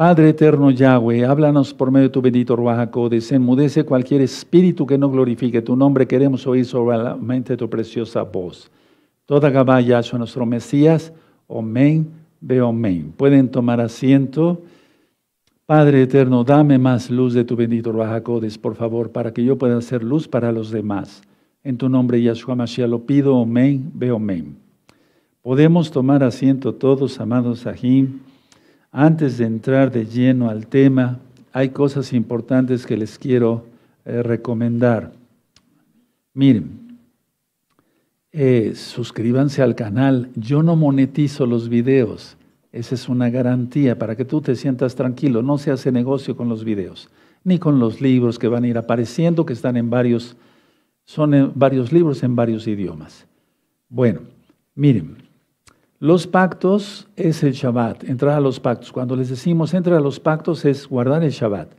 Padre eterno Yahweh, háblanos por medio de tu bendito Ruajaco, Enmudece cualquier espíritu que no glorifique tu nombre, queremos oír solamente tu preciosa voz. Toda Gabá Yahshua, nuestro Mesías, Amén, ve Amén. Pueden tomar asiento. Padre eterno, dame más luz de tu bendito Ruajacodes, por favor, para que yo pueda hacer luz para los demás. En tu nombre, Yahshua Mashiach, lo pido, Amén, ve Amén. Podemos tomar asiento todos, amados Sahim. Antes de entrar de lleno al tema, hay cosas importantes que les quiero eh, recomendar. Miren, eh, suscríbanse al canal. Yo no monetizo los videos. Esa es una garantía para que tú te sientas tranquilo. No se hace negocio con los videos, ni con los libros que van a ir apareciendo, que están en varios, son varios libros en varios idiomas. Bueno, miren, los pactos es el Shabbat, entrar a los pactos. Cuando les decimos entra a los pactos es guardar el Shabbat,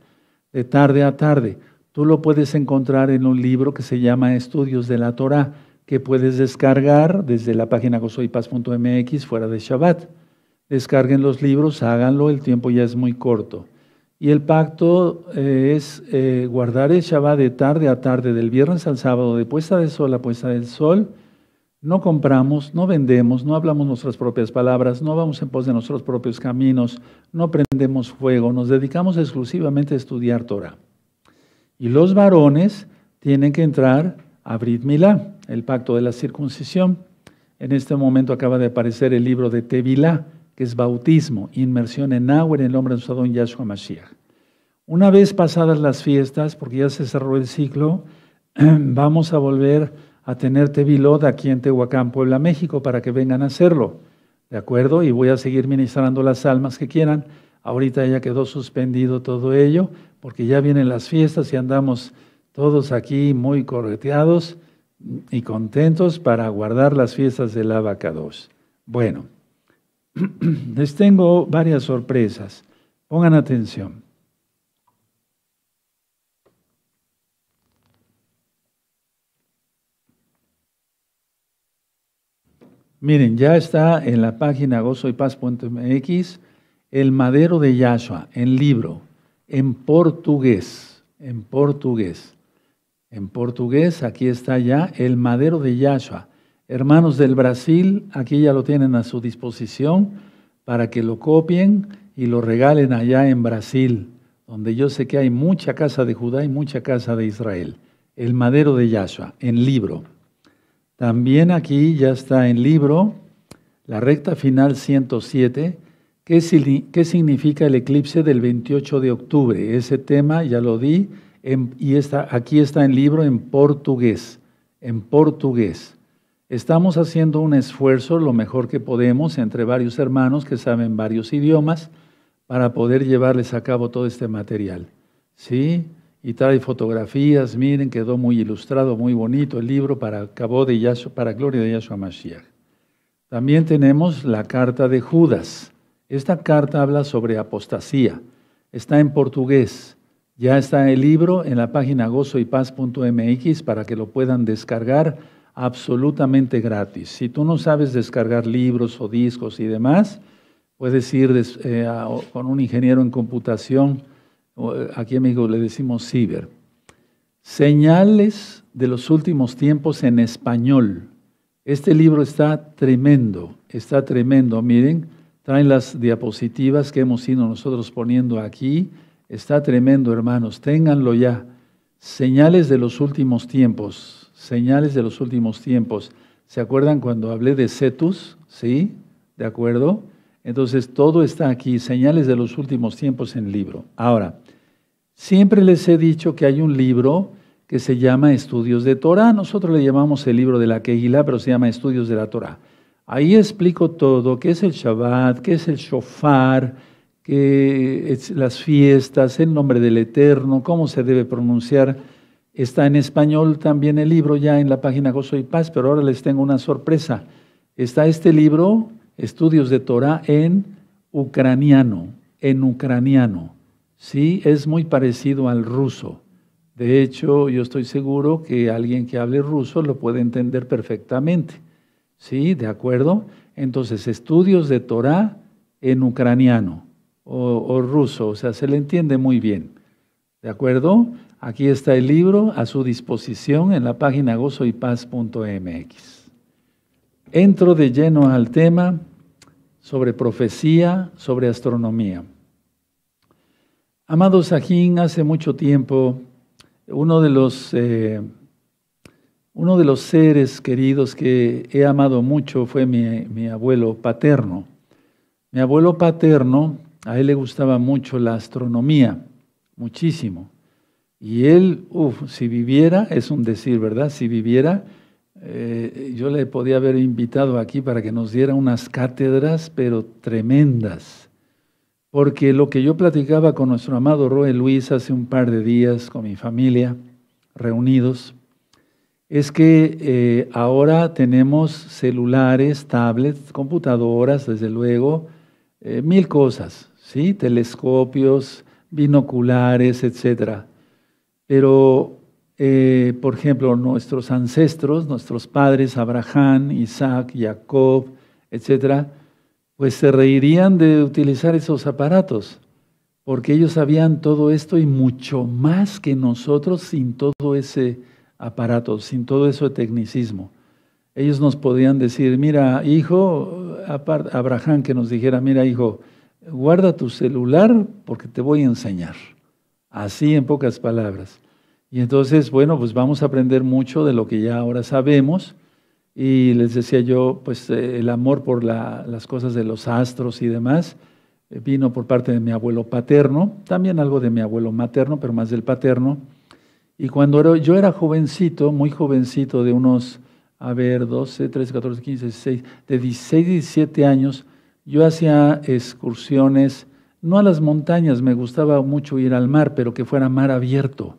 de tarde a tarde. Tú lo puedes encontrar en un libro que se llama Estudios de la Torah, que puedes descargar desde la página gozoypaz.mx fuera de Shabbat. Descarguen los libros, háganlo, el tiempo ya es muy corto. Y el pacto eh, es eh, guardar el Shabbat de tarde a tarde, del viernes al sábado, de puesta de sol a puesta del sol no compramos, no vendemos, no hablamos nuestras propias palabras, no vamos en pos de nuestros propios caminos, no prendemos fuego, nos dedicamos exclusivamente a estudiar Torah. Y los varones tienen que entrar a Brit Milá, el pacto de la circuncisión. En este momento acaba de aparecer el libro de Tevilá, que es bautismo, inmersión en agua en el nombre de nuestro don Yahshua Mashiach. Una vez pasadas las fiestas, porque ya se cerró el ciclo, vamos a volver a tener Tevilot aquí en Tehuacán, Puebla, México, para que vengan a hacerlo. ¿De acuerdo? Y voy a seguir ministrando las almas que quieran. Ahorita ya quedó suspendido todo ello, porque ya vienen las fiestas y andamos todos aquí muy correteados y contentos para guardar las fiestas del abacados. Bueno, les tengo varias sorpresas. Pongan atención. Miren, ya está en la página gozoypaz.mx el madero de Yahshua en libro, en portugués, en portugués. En portugués, aquí está ya el madero de Yahshua. Hermanos del Brasil, aquí ya lo tienen a su disposición para que lo copien y lo regalen allá en Brasil, donde yo sé que hay mucha casa de Judá y mucha casa de Israel. El madero de Yahshua, en libro. También aquí ya está en libro la recta final 107, ¿qué, significa el eclipse del 28 de octubre? Ese tema ya lo di y está, aquí está en libro en portugués, en portugués. Estamos haciendo un esfuerzo lo mejor que podemos entre varios hermanos que saben varios idiomas para poder llevarles a cabo todo este material. ¿Sí? y trae fotografías. Miren, quedó muy ilustrado, muy bonito el libro para, acabó de para gloria de Yahshua Mashiach. También tenemos la carta de Judas. Esta carta habla sobre apostasía. Está en portugués. Ya está el libro en la página gozoypaz.mx para que lo puedan descargar absolutamente gratis. Si tú no sabes descargar libros o discos y demás, puedes ir eh, con un ingeniero en computación aquí en México le decimos ciber, Señales de los últimos tiempos en español. Este libro está tremendo, está tremendo. Miren, traen las diapositivas que hemos ido nosotros poniendo aquí. Está tremendo, hermanos. Ténganlo ya. Señales de los últimos tiempos. Señales de los últimos tiempos. ¿Se acuerdan cuando hablé de Cetus? ¿Sí? ¿De acuerdo? Entonces todo está aquí. Señales de los últimos tiempos en el libro. Ahora, Siempre les he dicho que hay un libro que se llama Estudios de Torah. Nosotros le llamamos el libro de la Kehilá, pero se llama Estudios de la Torah. Ahí explico todo, qué es el Shabbat, qué es el Shofar, qué es las fiestas, el nombre del Eterno, cómo se debe pronunciar. Está en español también el libro ya en la página Gozo y Paz, pero ahora les tengo una sorpresa. Está este libro, Estudios de Torah, en ucraniano, en ucraniano. Sí, es muy parecido al ruso. De hecho, yo estoy seguro que alguien que hable ruso lo puede entender perfectamente. ¿Sí? ¿De acuerdo? Entonces, estudios de Torah en ucraniano o, ruso, o sea, se le entiende muy bien. ¿De acuerdo? Aquí está el libro a su disposición en la página gozoypaz.mx. Entro de lleno al tema sobre profecía, sobre astronomía. Amado Sajín, hace mucho tiempo, uno de los, eh, uno de los seres queridos que he amado mucho fue mi, abuelo paterno. Mi abuelo paterno, a él le gustaba mucho la astronomía, muchísimo. Y él, uff, si viviera, es un decir, ¿verdad? Si viviera, eh, yo le podía haber invitado aquí para que nos diera unas cátedras, pero tremendas porque lo que yo platicaba con nuestro amado Roe Luis hace un par de días con mi familia, reunidos, es que eh, ahora tenemos celulares, tablets, computadoras, desde luego, eh, mil cosas, ¿sí? Telescopios, binoculares, etc. Pero, eh, por ejemplo, nuestros ancestros, nuestros padres, Abraham, Isaac, Jacob, etcétera, pues se reirían de utilizar esos aparatos, porque ellos sabían todo esto y mucho más que nosotros sin todo ese aparato, sin todo ese tecnicismo. Ellos nos podían decir, mira, hijo, Abraham que nos dijera, mira, hijo, guarda tu celular porque te voy a enseñar. Así en pocas palabras. Y entonces, bueno, pues vamos a aprender mucho de lo que ya ahora sabemos y les decía yo, pues eh, el amor por las cosas de los astros y demás eh, vino por parte de mi abuelo paterno, también algo de mi abuelo materno, pero más del paterno. Y cuando yo era jovencito, muy jovencito, de unos, a ver, 12, 13, 14, 15, 16, de 16, 17 años, yo hacía excursiones, no a las montañas, me gustaba mucho ir al mar, pero que fuera mar abierto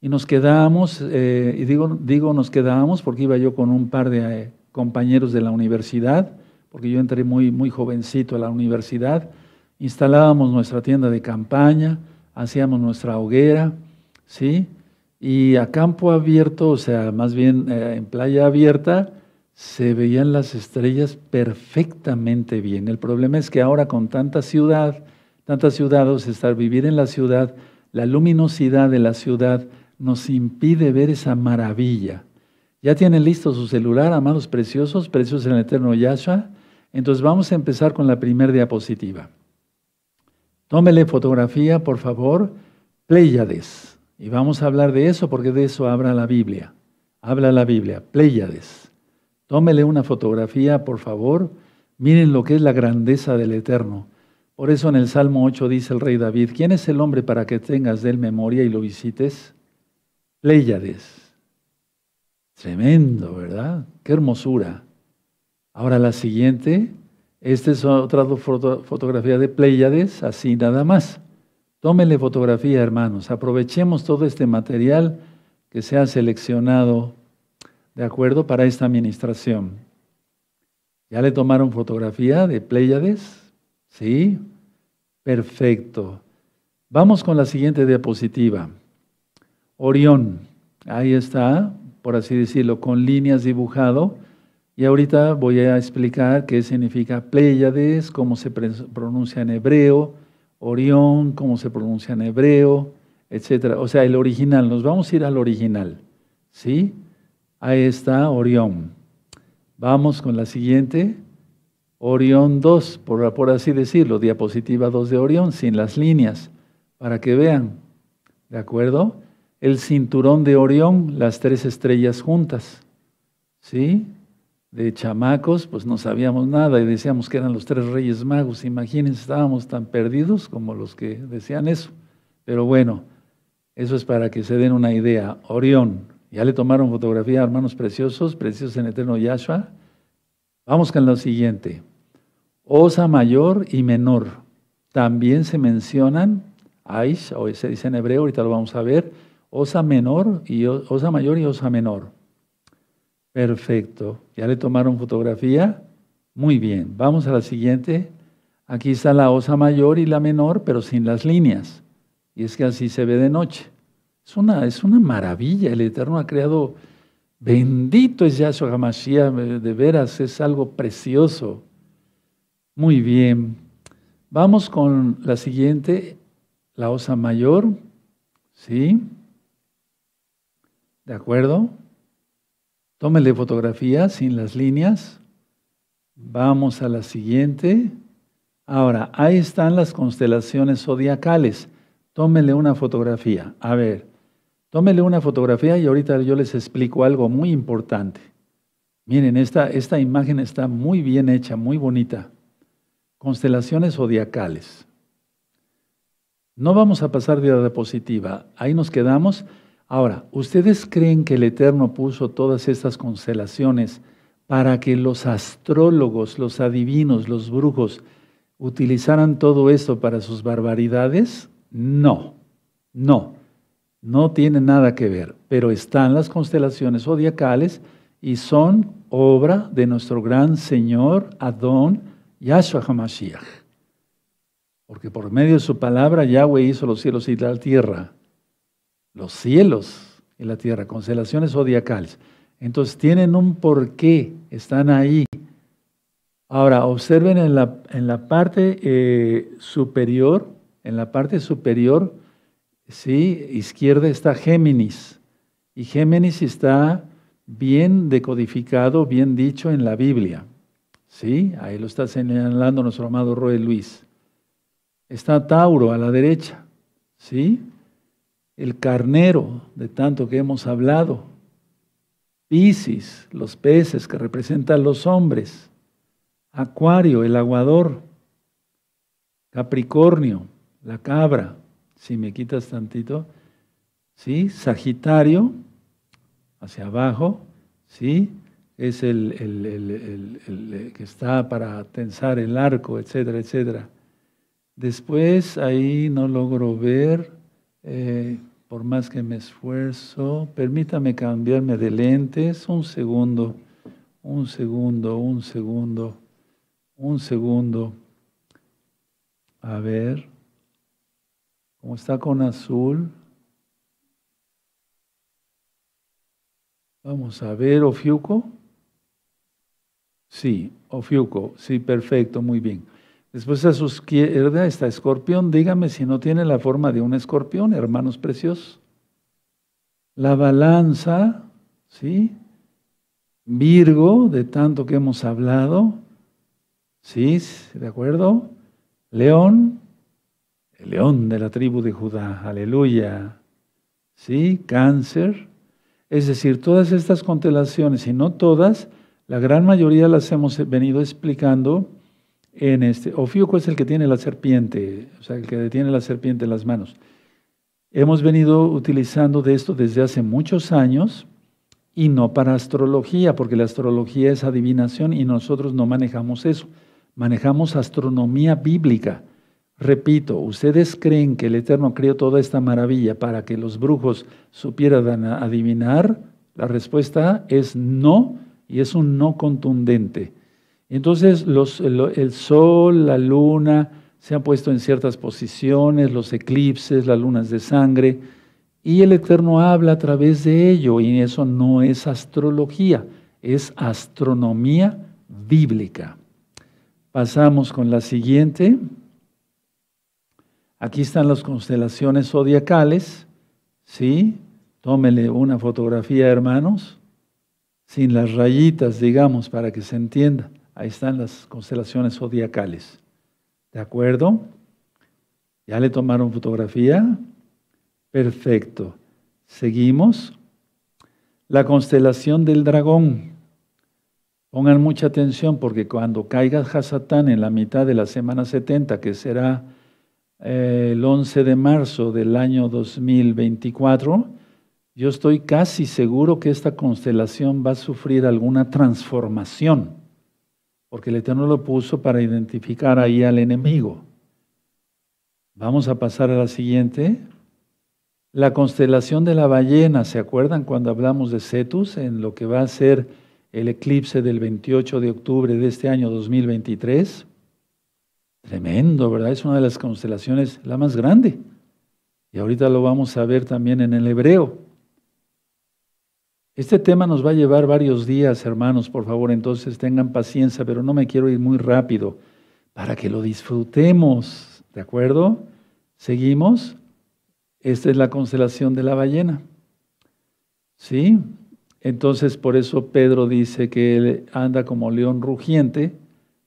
y nos quedábamos, eh, y digo, digo nos quedábamos porque iba yo con un par de eh, compañeros de la universidad, porque yo entré muy, muy jovencito a la universidad, instalábamos nuestra tienda de campaña, hacíamos nuestra hoguera, ¿sí? Y a campo abierto, o sea, más bien eh, en playa abierta, se veían las estrellas perfectamente bien. El problema es que ahora con tanta ciudad, tantas ciudades, estar vivir en la ciudad, la luminosidad de la ciudad nos impide ver esa maravilla. ¿Ya tienen listo su celular, amados preciosos, preciosos en el eterno Yahshua? Entonces vamos a empezar con la primera diapositiva. Tómele fotografía, por favor, Pléyades. Y vamos a hablar de eso porque de eso habla la Biblia. Habla la Biblia, Pléyades. Tómele una fotografía, por favor. Miren lo que es la grandeza del Eterno. Por eso en el Salmo 8 dice el rey David, ¿quién es el hombre para que tengas de él memoria y lo visites? Pleiades. Tremendo, ¿verdad? Qué hermosura. Ahora la siguiente, esta es otra fotografía de Pléyades, así nada más. Tómele fotografía, hermanos. Aprovechemos todo este material que se ha seleccionado de acuerdo para esta administración. ¿Ya le tomaron fotografía de Pléyades? Sí. Perfecto. Vamos con la siguiente diapositiva. Orión, ahí está, por así decirlo, con líneas dibujado. Y ahorita voy a explicar qué significa Pléyades, cómo se pronuncia en hebreo, Orión, cómo se pronuncia en hebreo, etcétera. O sea, el original, nos vamos a ir al original. ¿Sí? Ahí está Orión. Vamos con la siguiente. Orión 2, por, por así decirlo, diapositiva 2 de Orión, sin las líneas, para que vean. ¿De acuerdo? el cinturón de Orión, las tres estrellas juntas. ¿Sí? De chamacos, pues no sabíamos nada y decíamos que eran los tres reyes magos. Imagínense, estábamos tan perdidos como los que decían eso. Pero bueno, eso es para que se den una idea. Orión, ya le tomaron fotografía, hermanos preciosos, preciosos en eterno Yahshua. Vamos con lo siguiente. Osa mayor y menor. También se mencionan, Aish, hoy se dice en hebreo, ahorita lo vamos a ver, osa menor y osa mayor y osa menor. Perfecto. Ya le tomaron fotografía. Muy bien. Vamos a la siguiente. Aquí está la osa mayor y la menor, pero sin las líneas. Y es que así se ve de noche. Es una, es una maravilla. El Eterno ha creado. Bendito es Yahshua HaMashiach. Eh, de veras, es algo precioso. Muy bien. Vamos con la siguiente, la osa mayor. ¿Sí? ¿De acuerdo? Tómele fotografía sin las líneas. Vamos a la siguiente. Ahora, ahí están las constelaciones zodiacales. Tómele una fotografía. A ver, tómele una fotografía y ahorita yo les explico algo muy importante. Miren, esta, esta imagen está muy bien hecha, muy bonita. Constelaciones zodiacales. No vamos a pasar de la diapositiva. Ahí nos quedamos. Ahora, ¿ustedes creen que el Eterno puso todas estas constelaciones para que los astrólogos, los adivinos, los brujos utilizaran todo esto para sus barbaridades? No, no, no tiene nada que ver, pero están las constelaciones zodiacales y son obra de nuestro gran Señor Adón Yahshua HaMashiach. Porque por medio de su palabra Yahweh hizo los cielos y la tierra los cielos y la tierra, constelaciones zodiacales. Entonces tienen un porqué, están ahí. Ahora, observen en la, en la parte eh, superior, en la parte superior, sí, izquierda está Géminis. Y Géminis está bien decodificado, bien dicho en la Biblia. Sí, ahí lo está señalando nuestro amado Roy Luis. Está Tauro a la derecha. ¿Sí? el carnero de tanto que hemos hablado, Piscis, los peces que representan los hombres, Acuario, el aguador, Capricornio, la cabra, si me quitas tantito, ¿sí? Sagitario, hacia abajo, ¿sí? Es el, el, que está para tensar el arco, etcétera, etcétera. Después ahí no logro ver eh, por más que me esfuerzo, permítame cambiarme de lentes un segundo, un segundo, un segundo, un segundo. A ver, como está con azul, Vamos a ver, Ofiuco. Sí, Ofiuco, sí, perfecto, muy bien. Después a su izquierda está escorpión. Dígame si no tiene la forma de un escorpión, hermanos preciosos. La balanza, ¿sí? Virgo, de tanto que hemos hablado. ¿Sí? ¿De acuerdo? León, el león de la tribu de Judá. Aleluya. ¿Sí? Cáncer. Es decir, todas estas constelaciones, y no todas, la gran mayoría las hemos venido explicando en este, es el que tiene la serpiente, o sea, el que tiene la serpiente en las manos. Hemos venido utilizando de esto desde hace muchos años y no para astrología, porque la astrología es adivinación y nosotros no manejamos eso. Manejamos astronomía bíblica. Repito, ustedes creen que el Eterno creó toda esta maravilla para que los brujos supieran adivinar. La respuesta es no y es un no contundente. Entonces el, el, sol, la luna se han puesto en ciertas posiciones, los eclipses, las lunas de sangre, y el Eterno habla a través de ello, y eso no es astrología, es astronomía bíblica. Pasamos con la siguiente. Aquí están las constelaciones zodiacales, ¿sí? Tómele una fotografía, hermanos, sin las rayitas, digamos, para que se entienda. Ahí están las constelaciones zodiacales. ¿De acuerdo? ¿Ya le tomaron fotografía? Perfecto. Seguimos. La constelación del dragón. Pongan mucha atención porque cuando caiga Hasatán en la mitad de la semana 70, que será eh, el 11 de marzo del año 2024, yo estoy casi seguro que esta constelación va a sufrir alguna transformación porque el Eterno lo puso para identificar ahí al enemigo. Vamos a pasar a la siguiente. La constelación de la ballena, ¿se acuerdan cuando hablamos de Cetus en lo que va a ser el eclipse del 28 de octubre de este año 2023? Tremendo, ¿verdad? Es una de las constelaciones la más grande. Y ahorita lo vamos a ver también en el hebreo. Este tema nos va a llevar varios días, hermanos, por favor, entonces tengan paciencia, pero no me quiero ir muy rápido para que lo disfrutemos, ¿de acuerdo? Seguimos. Esta es la constelación de la ballena. ¿Sí? Entonces, por eso Pedro dice que él anda como león rugiente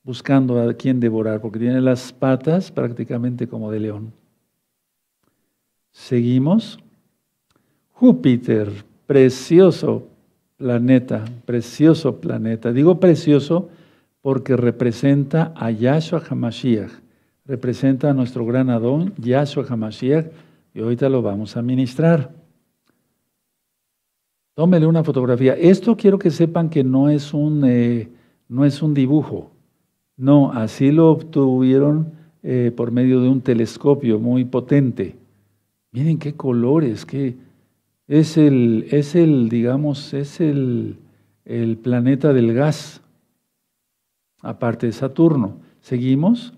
buscando a quien devorar, porque tiene las patas prácticamente como de león. Seguimos. Júpiter, precioso planeta, precioso planeta. Digo precioso porque representa a Yahshua Hamashiach, representa a nuestro gran Adón, Yahshua Hamashiach, y ahorita lo vamos a ministrar. Tómele una fotografía. Esto quiero que sepan que no es un, eh, no es un dibujo. No, así lo obtuvieron eh, por medio de un telescopio muy potente. Miren qué colores, qué, es el, es el digamos, es el, el planeta del gas, aparte de Saturno. ¿Seguimos?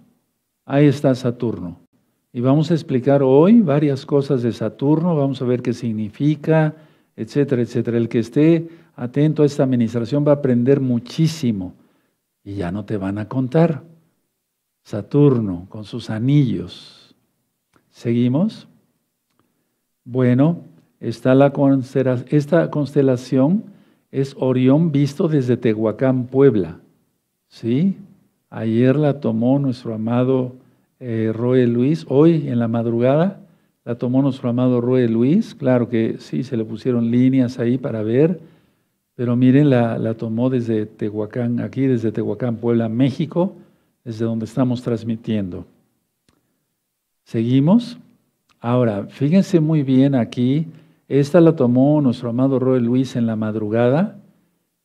Ahí está Saturno. Y vamos a explicar hoy varias cosas de Saturno, vamos a ver qué significa, etcétera, etcétera. El que esté atento a esta administración va a aprender muchísimo y ya no te van a contar. Saturno con sus anillos. ¿Seguimos? Bueno, la esta constelación es Orión visto desde Tehuacán, Puebla. ¿Sí? Ayer la tomó nuestro amado eh, Luis, hoy en la madrugada la tomó nuestro amado Roy Luis, claro que sí, se le pusieron líneas ahí para ver, pero miren, la, la tomó desde Tehuacán, aquí desde Tehuacán, Puebla, México, desde donde estamos transmitiendo. Seguimos. Ahora, fíjense muy bien aquí esta la tomó nuestro amado Roy Luis en la madrugada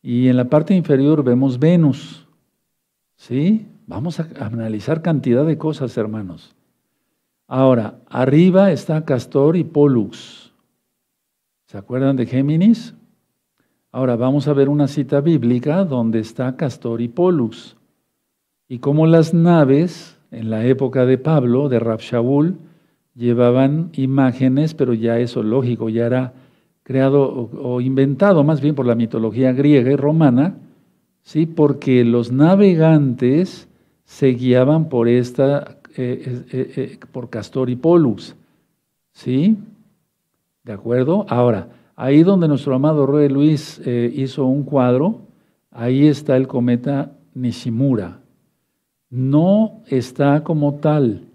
y en la parte inferior vemos Venus. ¿Sí? Vamos a analizar cantidad de cosas, hermanos. Ahora, arriba está Castor y Pollux. ¿Se acuerdan de Géminis? Ahora vamos a ver una cita bíblica donde está Castor y Pollux. Y cómo las naves, en la época de Pablo, de Rabshaul, llevaban imágenes, pero ya eso lógico, ya era creado o, inventado más bien por la mitología griega y romana, ¿sí? porque los navegantes se guiaban por esta, eh, eh, eh, por Castor y Polus. ¿Sí? ¿De acuerdo? Ahora, ahí donde nuestro amado Rey Luis hizo un cuadro, ahí está el cometa Nishimura. No está como tal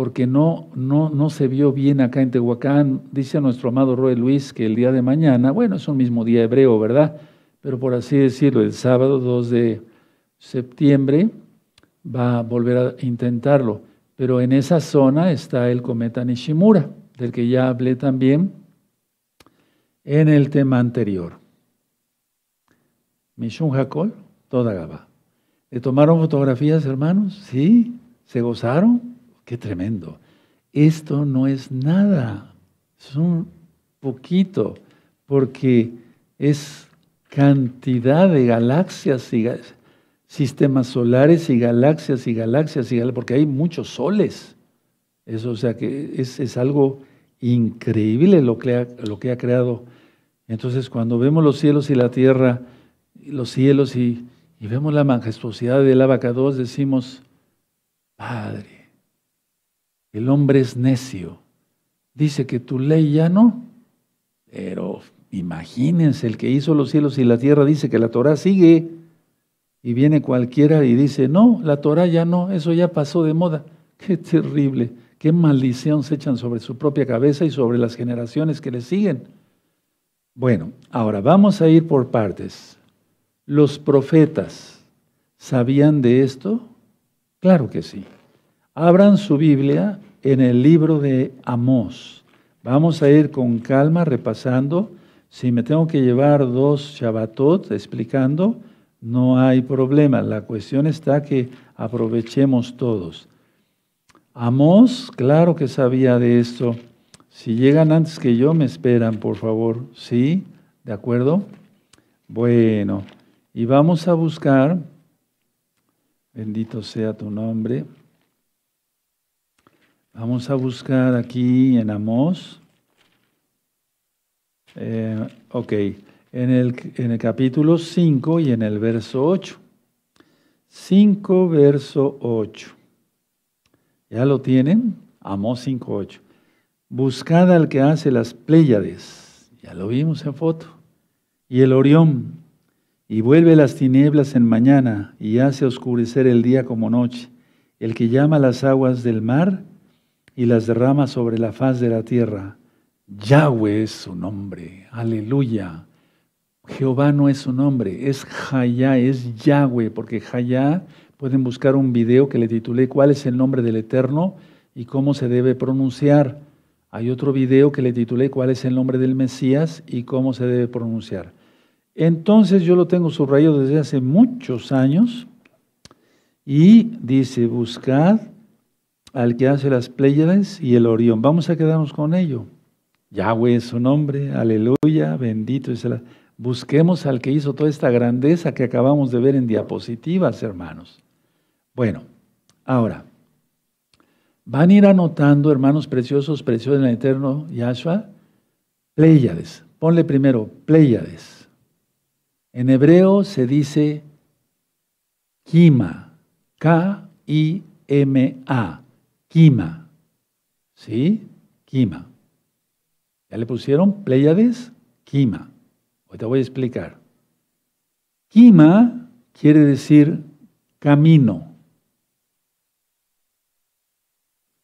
porque no, no, no se vio bien acá en Tehuacán. Dice nuestro amado Roy Luis que el día de mañana, bueno, es un mismo día hebreo, ¿verdad? Pero por así decirlo, el sábado 2 de septiembre va a volver a intentarlo. Pero en esa zona está el cometa Nishimura, del que ya hablé también en el tema anterior. Mishun Hakol, toda Gaba. ¿Le tomaron fotografías, hermanos? Sí, se gozaron. Qué tremendo. Esto no es nada, es un poquito, porque es cantidad de galaxias y sistemas solares y galaxias y galaxias y galaxias, porque hay muchos soles. Eso, o sea que es, algo increíble lo que, ha, lo que ha creado. Entonces, cuando vemos los cielos y la tierra, los cielos y, vemos la majestuosidad del 2, decimos, Padre, el hombre es necio. Dice que tu ley ya no, pero imagínense, el que hizo los cielos y la tierra dice que la Torah sigue y viene cualquiera y dice, no, la Torah ya no, eso ya pasó de moda. Qué terrible, qué maldición se echan sobre su propia cabeza y sobre las generaciones que le siguen. Bueno, ahora vamos a ir por partes. ¿Los profetas sabían de esto? Claro que sí. Abran su Biblia en el libro de Amós. Vamos a ir con calma repasando. Si me tengo que llevar dos Shabbatot explicando, no hay problema. La cuestión está que aprovechemos todos. Amós, claro que sabía de esto. Si llegan antes que yo, me esperan, por favor. ¿Sí? ¿De acuerdo? Bueno, y vamos a buscar, bendito sea tu nombre, Vamos a buscar aquí en Amós. Eh, ok, en el, en el capítulo 5 y en el verso 8. 5, verso 8. ¿Ya lo tienen? Amós 5, 8. Buscad al que hace las Pléyades, ya lo vimos en foto, y el Orión, y vuelve las tinieblas en mañana, y hace oscurecer el día como noche, el que llama las aguas del mar y las derrama sobre la faz de la tierra. Yahweh es su nombre. Aleluya. Jehová no es su nombre, es Jayá, es Yahweh, porque Jayá, pueden buscar un video que le titulé ¿Cuál es el nombre del Eterno y cómo se debe pronunciar? Hay otro video que le titulé ¿Cuál es el nombre del Mesías y cómo se debe pronunciar? Entonces yo lo tengo subrayado desde hace muchos años y dice, buscad al que hace las pléyades y el orión. Vamos a quedarnos con ello. Yahweh es su nombre, aleluya, bendito es el... Busquemos al que hizo toda esta grandeza que acabamos de ver en diapositivas, hermanos. Bueno, ahora, van a ir anotando, hermanos preciosos, preciosos en el eterno Yahshua, Pléyades. Ponle primero, Pléyades. En hebreo se dice Kima, K-I-M-A. Kima. ¿Sí? Kima. Ya le pusieron Pleiades, Kima. Hoy te voy a explicar. Kima quiere decir camino.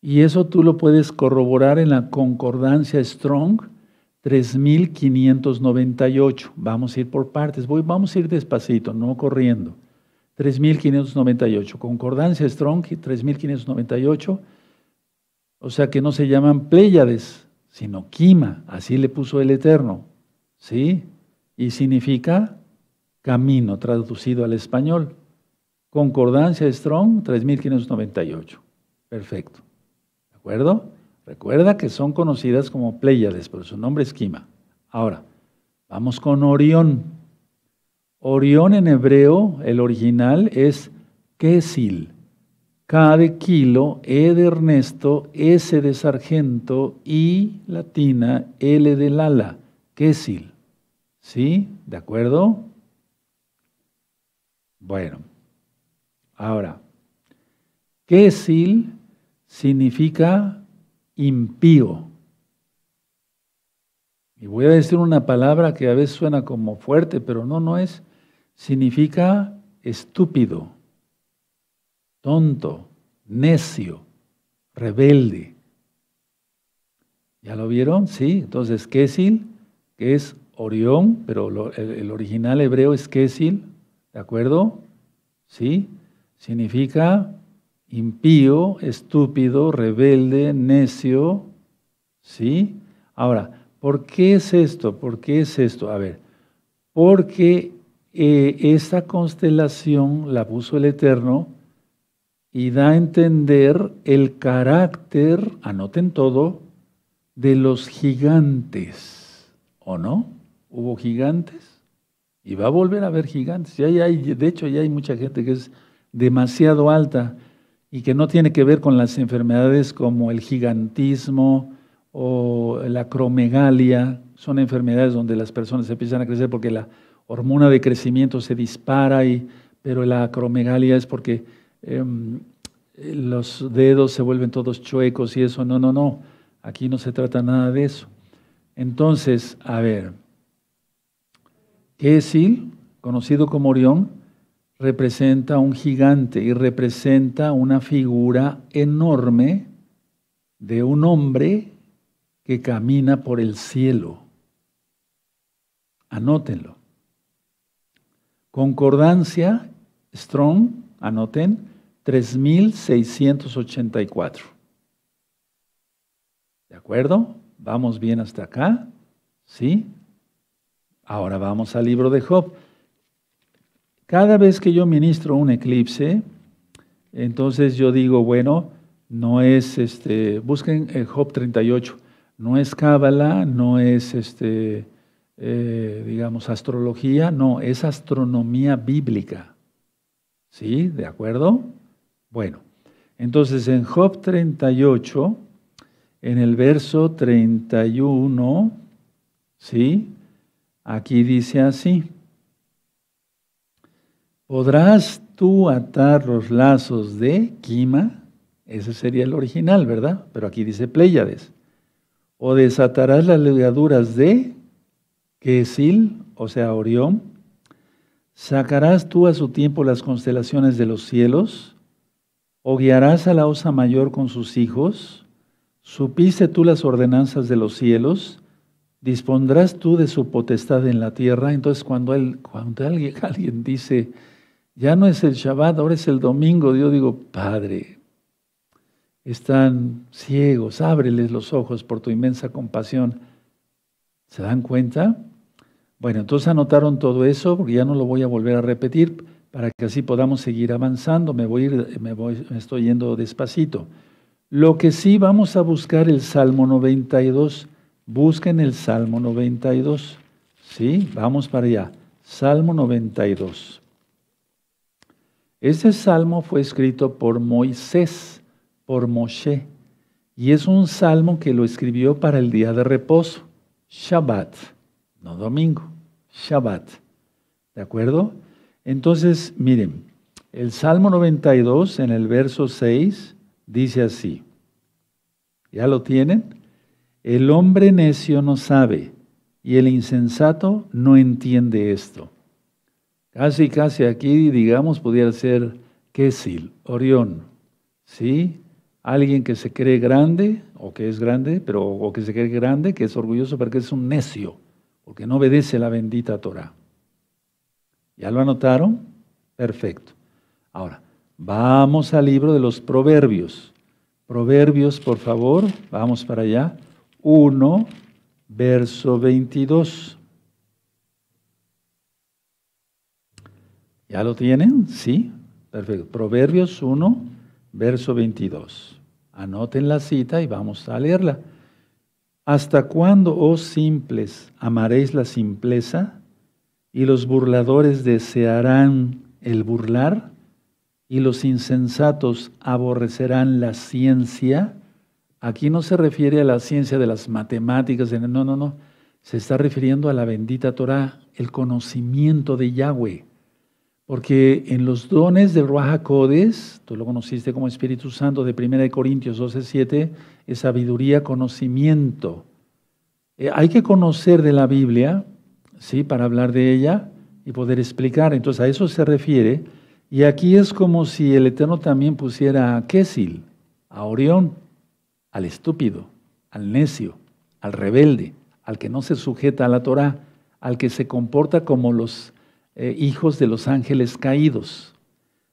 Y eso tú lo puedes corroborar en la concordancia Strong 3598. Vamos a ir por partes. Voy, vamos a ir despacito, no corriendo. 3598. Concordancia Strong 3598 o sea que no se llaman Pléyades, sino Quima, así le puso el Eterno. ¿Sí? Y significa camino, traducido al español. Concordancia Strong 3598. Perfecto. ¿De acuerdo? Recuerda que son conocidas como Pléyades, pero su nombre es Quima. Ahora, vamos con Orión. Orión en hebreo, el original es Kesil. K de kilo, E de Ernesto, S de sargento, I latina, L de Lala, Kessil. ¿Sí? ¿De acuerdo? Bueno, ahora, Kessil significa impío. Y voy a decir una palabra que a veces suena como fuerte, pero no, no es. Significa estúpido tonto, necio, rebelde. ¿Ya lo vieron? Sí. Entonces, Kesil, que es Orión, pero el, original hebreo es Kesil, ¿de acuerdo? Sí. Significa impío, estúpido, rebelde, necio. ¿Sí? Ahora, ¿por qué es esto? ¿Por qué es esto? A ver, porque eh, esta constelación la puso el Eterno y da a entender el carácter, anoten todo, de los gigantes. ¿O no? ¿Hubo gigantes? Y va a volver a haber gigantes. hay, de hecho, ya hay mucha gente que es demasiado alta y que no tiene que ver con las enfermedades como el gigantismo o la acromegalia. Son enfermedades donde las personas empiezan a crecer porque la hormona de crecimiento se dispara, y, pero la acromegalia es porque Em, los dedos se vuelven todos chuecos y eso. No, no, no. Aquí no se trata nada de eso. Entonces, a ver, Kesil, conocido como Orión, representa un gigante y representa una figura enorme de un hombre que camina por el cielo. Anótenlo. Concordancia, Strong, anoten, 3.684. ¿De acuerdo? ¿Vamos bien hasta acá? ¿Sí? Ahora vamos al libro de Job. Cada vez que yo ministro un eclipse, entonces yo digo, bueno, no es este, busquen eh, Job 38, no es cábala, no es este, eh, digamos, astrología, no, es astronomía bíblica. ¿Sí? ¿De acuerdo? Bueno, entonces en Job 38, en el verso 31, ¿sí? Aquí dice así, ¿podrás tú atar los lazos de Quima? Ese sería el original, ¿verdad? Pero aquí dice Pléyades. ¿O desatarás las ligaduras de Kesil, o sea, Orión? ¿Sacarás tú a su tiempo las constelaciones de los cielos? ¿O guiarás a la osa mayor con sus hijos? ¿Supiste tú las ordenanzas de los cielos? ¿Dispondrás tú de su potestad en la tierra? Entonces cuando, él, cuando alguien, alguien dice, ya no es el Shabbat, ahora es el domingo, yo digo, Padre, están ciegos, ábreles los ojos por tu inmensa compasión. ¿Se dan cuenta? Bueno, entonces anotaron todo eso, porque ya no lo voy a volver a repetir para que así podamos seguir avanzando. Me voy, me voy, estoy yendo despacito. Lo que sí vamos a buscar el Salmo 92. Busquen el Salmo 92. Sí, vamos para allá. Salmo 92. Ese salmo fue escrito por Moisés, por Moshe, y es un salmo que lo escribió para el día de reposo, Shabbat, no domingo, Shabbat. ¿De acuerdo? Entonces, miren, el Salmo 92 en el verso 6 dice así, ¿ya lo tienen? El hombre necio no sabe y el insensato no entiende esto. Casi, casi aquí, digamos, pudiera ser Kessil, Orión, ¿sí? Alguien que se cree grande, o que es grande, pero, o que se cree grande, que es orgulloso, porque es un necio, porque no obedece la bendita Torah. ¿Ya lo anotaron? Perfecto. Ahora, vamos al libro de los proverbios. Proverbios, por favor, vamos para allá. 1, verso 22. ¿Ya lo tienen? Sí. Perfecto. Proverbios 1, verso 22. Anoten la cita y vamos a leerla. ¿Hasta cuándo, oh simples, amaréis la simpleza? y los burladores desearán el burlar, y los insensatos aborrecerán la ciencia. Aquí no se refiere a la ciencia de las matemáticas, no, no, no. Se está refiriendo a la bendita Torah, el conocimiento de Yahweh. Porque en los dones de Ruach Codes, tú lo conociste como Espíritu Santo de 1 Corintios 12, 7, es sabiduría, conocimiento. Eh, hay que conocer de la Biblia ¿sí? Para hablar de ella y poder explicar. Entonces a eso se refiere. Y aquí es como si el Eterno también pusiera a Késil, a Orión, al estúpido, al necio, al rebelde, al que no se sujeta a la Torah, al que se comporta como los eh, hijos de los ángeles caídos.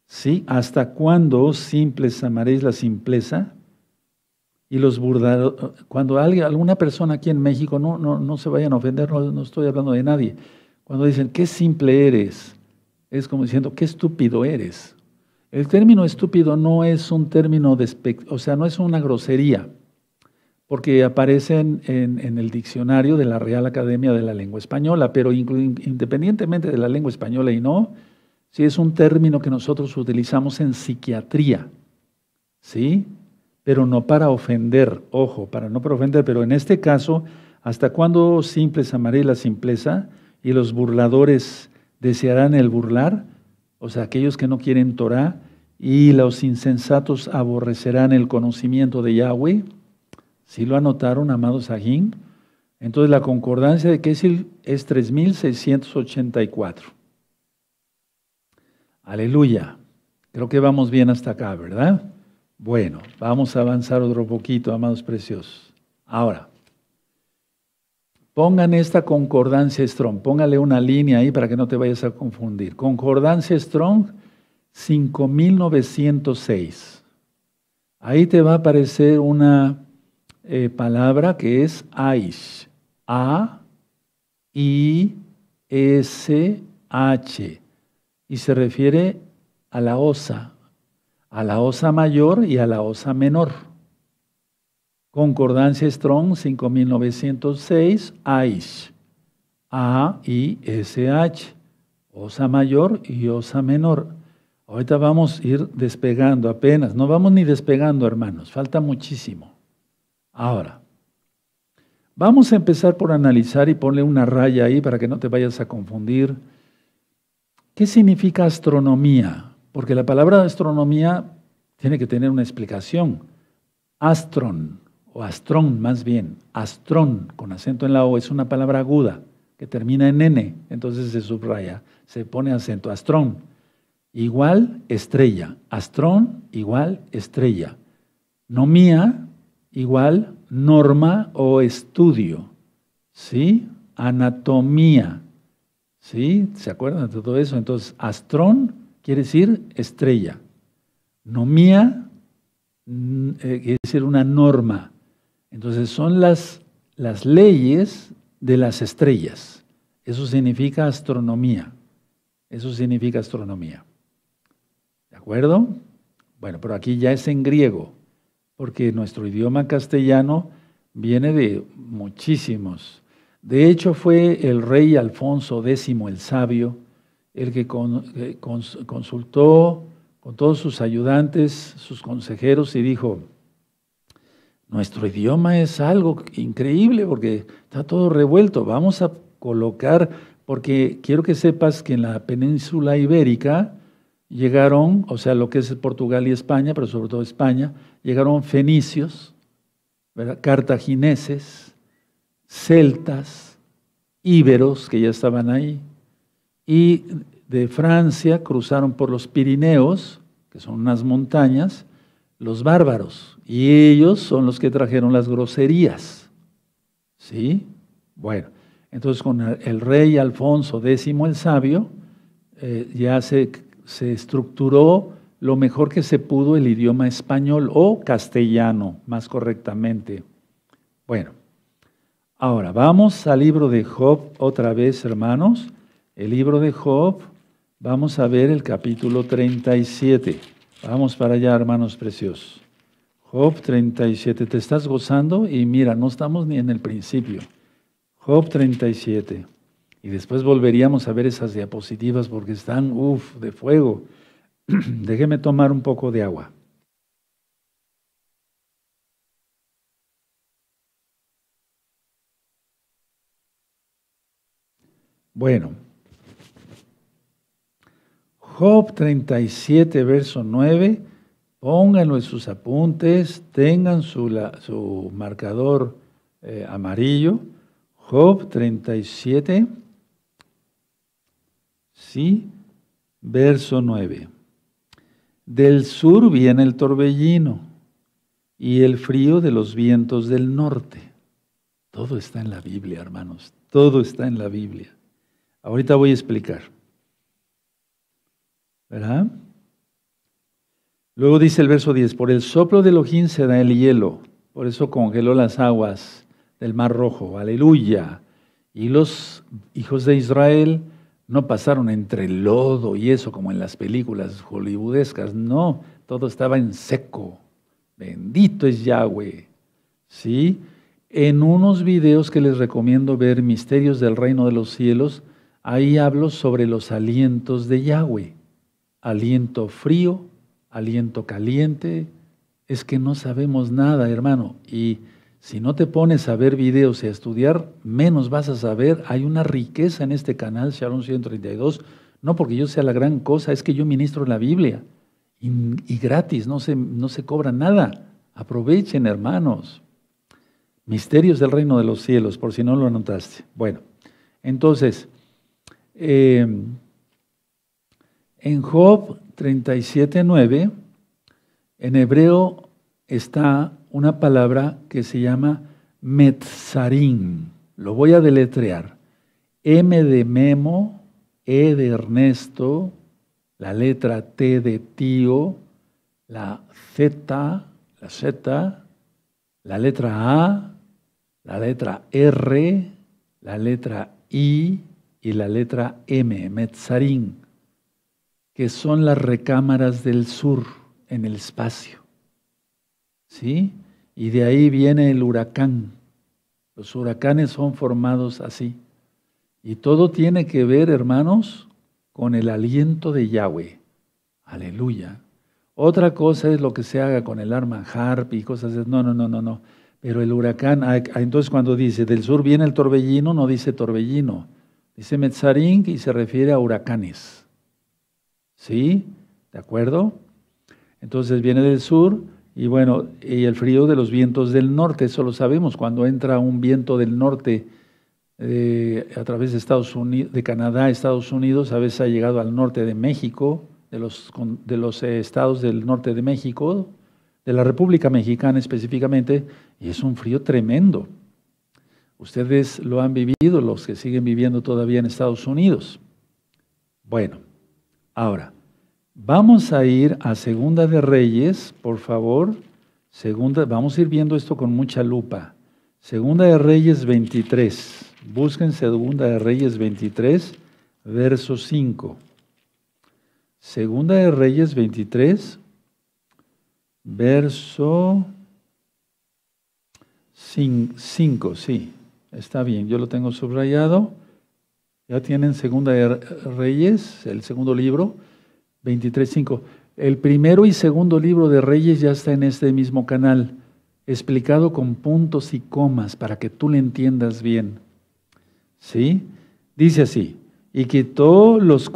¿Sí? ¿Hasta cuándo simples amaréis la simpleza? y los burdados, Cuando alguien, alguna persona aquí en México, no, no, no se vayan a ofender, no, estoy hablando de nadie, cuando dicen, qué simple eres, es como diciendo, qué estúpido eres. El término estúpido no es un término, de, o sea, no es una grosería, porque aparece en, el diccionario de la Real Academia de la Lengua Española, pero independientemente de la lengua española y no, sí es un término que nosotros utilizamos en psiquiatría, ¿sí? pero no para ofender, ojo, para no para ofender, pero en este caso, ¿hasta cuándo simples amaré la simpleza y los burladores desearán el burlar? O sea, aquellos que no quieren Torah y los insensatos aborrecerán el conocimiento de Yahweh. Si lo anotaron, amados ajín. Entonces la concordancia de Kessil es 3684. Aleluya. Creo que vamos bien hasta acá, ¿verdad? Bueno, vamos a avanzar otro poquito, amados preciosos. Ahora, pongan esta concordancia Strong, póngale una línea ahí para que no te vayas a confundir. Concordancia Strong 5906. Ahí te va a aparecer una eh, palabra que es AISH. A, I, S, H. Y se refiere a la osa, a la osa mayor y a la osa menor. Concordancia Strong 5906, AISH. A-I-S-H. Osa mayor y osa menor. Ahorita vamos a ir despegando apenas. No vamos ni despegando, hermanos. Falta muchísimo. Ahora, vamos a empezar por analizar y ponle una raya ahí para que no te vayas a confundir. ¿Qué significa astronomía? Porque la palabra astronomía tiene que tener una explicación. Astron, o astrón más bien, astrón con acento en la O es una palabra aguda que termina en N, entonces se subraya, se pone acento, astrón igual estrella, astrón igual estrella, nomía igual norma o estudio, ¿sí? Anatomía, ¿sí? ¿Se acuerdan de todo eso? Entonces, astrón quiere decir estrella. Nomía mm, eh, quiere decir una norma. Entonces son las, las leyes de las estrellas. Eso significa astronomía. Eso significa astronomía. ¿De acuerdo? Bueno, pero aquí ya es en griego, porque nuestro idioma castellano viene de muchísimos. De hecho, fue el rey Alfonso X el Sabio el que eh, consultó con todos sus ayudantes, sus consejeros, y dijo, nuestro idioma es algo increíble porque está todo revuelto, vamos a colocar, porque quiero que sepas que en la península ibérica llegaron, o sea, lo que es Portugal y España, pero sobre todo España, llegaron fenicios, cartagineses, celtas, íberos, que ya estaban ahí, y de Francia cruzaron por los Pirineos, que son unas montañas, los bárbaros, y ellos son los que trajeron las groserías. ¿Sí? Bueno, entonces con el rey Alfonso X el Sabio, eh, ya se, se estructuró lo mejor que se pudo el idioma español o castellano, más correctamente. Bueno, ahora vamos al libro de Job otra vez, hermanos. El libro de Job, vamos a ver el capítulo 37. Vamos para allá, hermanos preciosos. Job 37, te estás gozando y mira, no estamos ni en el principio. Job 37. Y después volveríamos a ver esas diapositivas porque están, uff, de fuego. Déjeme tomar un poco de agua. Bueno, Job 37, verso 9, pónganlo en sus apuntes, tengan su, marcador eh, amarillo. Job 37, sí, verso 9. Del sur viene el torbellino y el frío de los vientos del norte. Todo está en la Biblia, hermanos, todo está en la Biblia. Ahorita voy a explicar. Luego dice el verso 10, por el soplo de Elohim se da el hielo, por eso congeló las aguas del Mar Rojo, aleluya. Y los hijos de Israel no pasaron entre lodo y eso como en las películas hollywoodescas, no, todo estaba en seco. Bendito es Yahweh. ¿Sí? En unos videos que les recomiendo ver, Misterios del Reino de los Cielos, ahí hablo sobre los alientos de Yahweh aliento frío, aliento caliente, es que no sabemos nada, hermano. Y si no te pones a ver videos y a estudiar, menos vas a saber. Hay una riqueza en este canal, Sharon 132. No porque yo sea la gran cosa, es que yo ministro la Biblia. Y, gratis, no se, no se cobra nada. Aprovechen, hermanos. Misterios del reino de los cielos, por si no lo anotaste. Bueno, entonces, eh, en Job 37.9, en hebreo está una palabra que se llama Metzarim. Lo voy a deletrear. M de Memo, E de Ernesto, la letra T de Tío, la Z, la Z, la letra A, la letra R, la letra I y la letra M, Metzarim que son las recámaras del sur en el espacio. ¿Sí? Y de ahí viene el huracán. Los huracanes son formados así. Y todo tiene que ver, hermanos, con el aliento de Yahweh. Aleluya. Otra cosa es lo que se haga con el arma harp y cosas así. No, no, no, no, no. Pero el huracán, ah, ah, entonces cuando dice del sur viene el torbellino, no dice torbellino. Dice Metzarín y se refiere a huracanes. ¿Sí? ¿De acuerdo? Entonces viene del sur y bueno, y el frío de los vientos del norte, eso lo sabemos, cuando entra un viento del norte eh, a través de Estados Unidos, de Canadá, Estados Unidos, a veces ha llegado al norte de México, de los, de los eh, estados del norte de México, de la República Mexicana específicamente, y es un frío tremendo. Ustedes lo han vivido, los que siguen viviendo todavía en Estados Unidos. Bueno, Ahora, vamos a ir a Segunda de Reyes, por favor. Segunda, vamos a ir viendo esto con mucha lupa. Segunda de Reyes 23. Busquen Segunda de Reyes 23, verso 5. Segunda de Reyes 23, verso 5, sí, está bien, yo lo tengo subrayado. Ya tienen Segunda de Reyes, el segundo libro, 23.5. El primero y segundo libro de Reyes ya está en este mismo canal, explicado con puntos y comas para que tú le entiendas bien. ¿Sí? Dice así, y quitó los,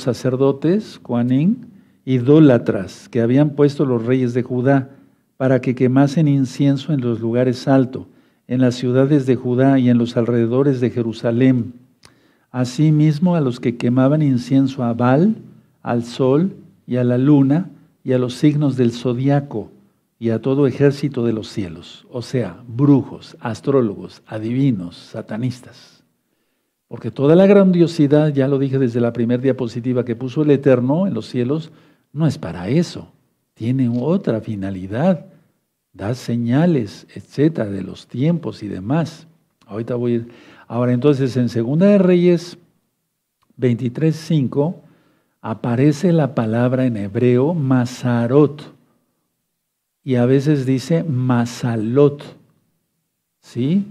sacerdotes, cuanín, idólatras que habían puesto los reyes de Judá, para que quemasen incienso en los lugares altos, en las ciudades de Judá y en los alrededores de Jerusalén Asimismo a los que quemaban incienso a Baal, al sol y a la luna y a los signos del zodiaco y a todo ejército de los cielos, o sea, brujos, astrólogos, adivinos, satanistas. Porque toda la grandiosidad, ya lo dije desde la primera diapositiva que puso el Eterno en los cielos, no es para eso. Tiene otra finalidad. Da señales, etcétera, de los tiempos y demás. Ahorita voy a ir Ahora entonces en Segunda de Reyes 23.5 aparece la palabra en hebreo Masarot y a veces dice Masalot, ¿sí?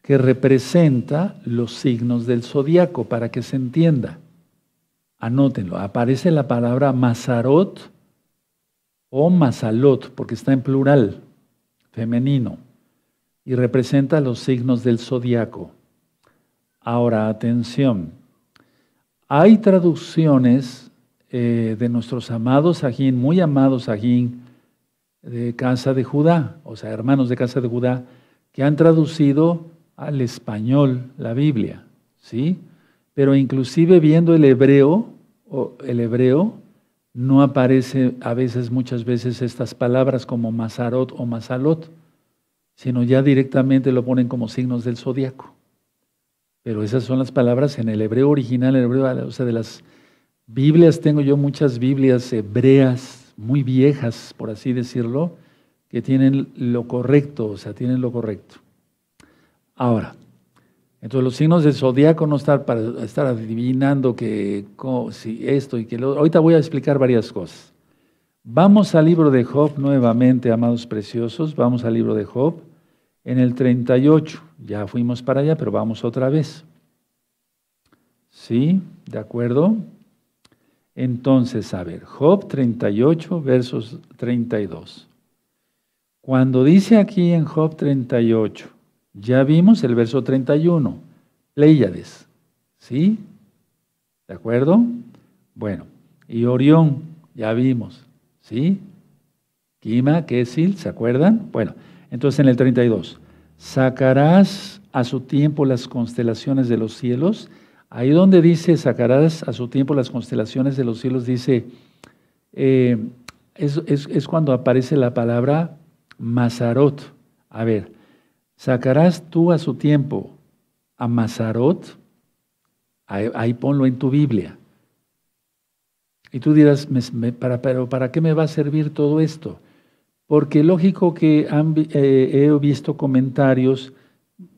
Que representa los signos del zodiaco para que se entienda. Anótenlo, aparece la palabra Masarot o Masalot porque está en plural, femenino, y representa los signos del zodiaco. Ahora, atención, hay traducciones eh, de nuestros amados ajín, muy amados ajín, de Casa de Judá, o sea, hermanos de Casa de Judá, que han traducido al español la Biblia, ¿sí? Pero inclusive viendo el hebreo, o el hebreo, no aparece a veces, muchas veces, estas palabras como Mazarot o Mazalot, sino ya directamente lo ponen como signos del zodiaco. Pero esas son las palabras en el hebreo original, hebreo, o sea, de las Biblias, tengo yo muchas Biblias hebreas, muy viejas, por así decirlo, que tienen lo correcto, o sea, tienen lo correcto. Ahora, entonces los signos del zodiaco no están para estar adivinando que si esto y que lo Ahorita voy a explicar varias cosas. Vamos al libro de Job nuevamente, amados preciosos, vamos al libro de Job en el 38. Ya fuimos para allá, pero vamos otra vez. ¿Sí? ¿De acuerdo? Entonces, a ver, Job 38, versos 32. Cuando dice aquí en Job 38, ya vimos el verso 31, Pleiades, ¿sí? ¿De acuerdo? Bueno, y Orión, ya vimos, ¿sí? Kima, Kesil, ¿se acuerdan? Bueno, entonces en el 32, sacarás a su tiempo las constelaciones de los cielos. Ahí donde dice sacarás a su tiempo las constelaciones de los cielos, dice, eh, es, cuando aparece la palabra Mazarot. A ver, sacarás tú a su tiempo a Mazarot, ahí, ponlo en tu Biblia. Y tú dirás, para, pero ¿para qué me va a servir todo esto? Porque lógico que eh, he visto comentarios,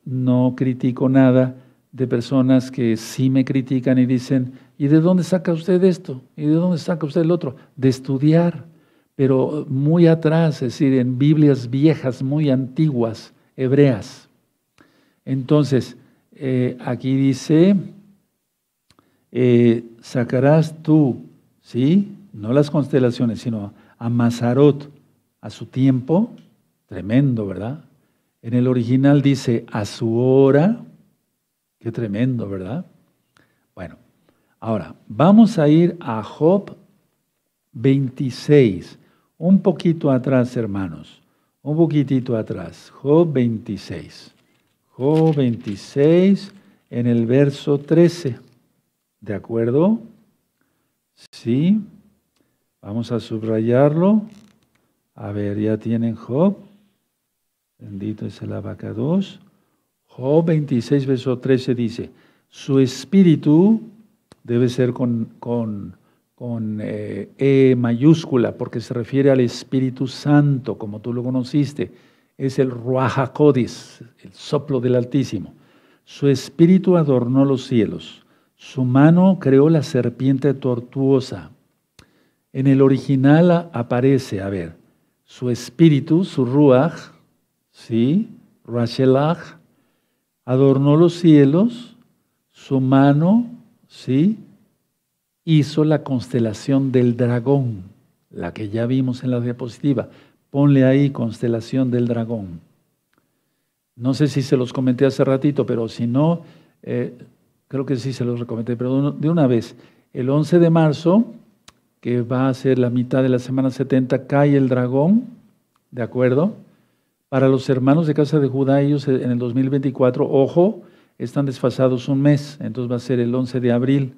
no critico nada, de personas que sí me critican y dicen, ¿y de dónde saca usted esto? ¿Y de dónde saca usted el otro? De estudiar, pero muy atrás, es decir, en Biblias viejas, muy antiguas, hebreas. Entonces, eh, aquí dice, eh, sacarás tú, ¿sí? No las constelaciones, sino a Mazarot, a su tiempo, tremendo, ¿verdad? En el original dice a su hora, qué tremendo, ¿verdad? Bueno, ahora vamos a ir a Job 26, un poquito atrás, hermanos, un poquitito atrás, Job 26, Job 26 en el verso 13, ¿de acuerdo? Sí, vamos a subrayarlo. A ver, ya tienen Job. Bendito es el abacados. Job 26, verso 13 dice, su espíritu debe ser con, con, con eh, E mayúscula, porque se refiere al Espíritu Santo, como tú lo conociste. Es el Ruajacodis, el soplo del Altísimo. Su espíritu adornó los cielos. Su mano creó la serpiente tortuosa. En el original aparece, a ver, su espíritu, su ruach, ¿sí? rachelach, adornó los cielos, su mano, ¿sí? Hizo la constelación del dragón, la que ya vimos en la diapositiva. Ponle ahí constelación del dragón. No sé si se los comenté hace ratito, pero si no, eh, creo que sí se los comenté. pero de una vez, el 11 de marzo que va a ser la mitad de la semana 70, cae el dragón, ¿de acuerdo? Para los hermanos de casa de Judá, ellos eh, en el 2024, ojo, están desfasados un mes, entonces va a ser el 11 de abril,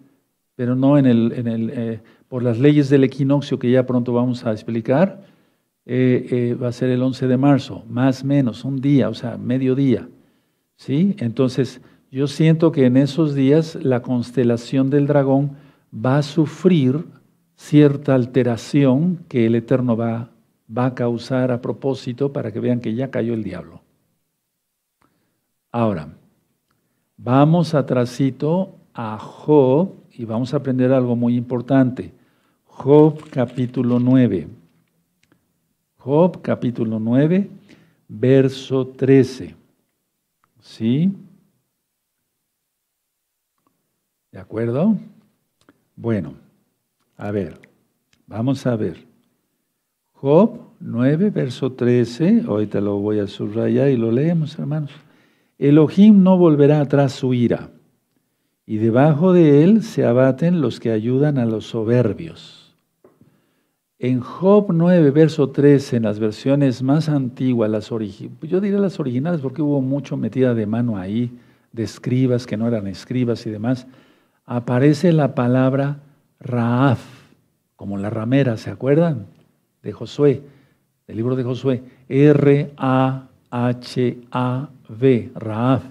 pero no en el, en el eh, por las leyes del equinoccio que ya pronto vamos a explicar, eh, va a ser el 11 de marzo, más menos, un día, o sea, mediodía, ¿sí? Entonces, yo siento que en esos días la constelación del dragón va a sufrir cierta alteración que el Eterno va, va a causar a propósito para que vean que ya cayó el diablo. Ahora, vamos a trasito a Job y vamos a aprender algo muy importante. Job capítulo 9. Job capítulo 9, verso 13. ¿Sí? ¿De acuerdo? Bueno, a ver, vamos a ver. Job 9, verso 13, ahorita lo voy a subrayar y lo leemos, hermanos. Elohim no volverá atrás su ira, y debajo de él se abaten los que ayudan a los soberbios. En Job 9, verso 13, en las versiones más antiguas, las yo diré las originales porque hubo mucho metida de mano ahí, de escribas que no eran escribas y demás, aparece la palabra Raaf, como la ramera, ¿se acuerdan? De Josué, del libro de Josué. R-A-H-A-V, Raaf.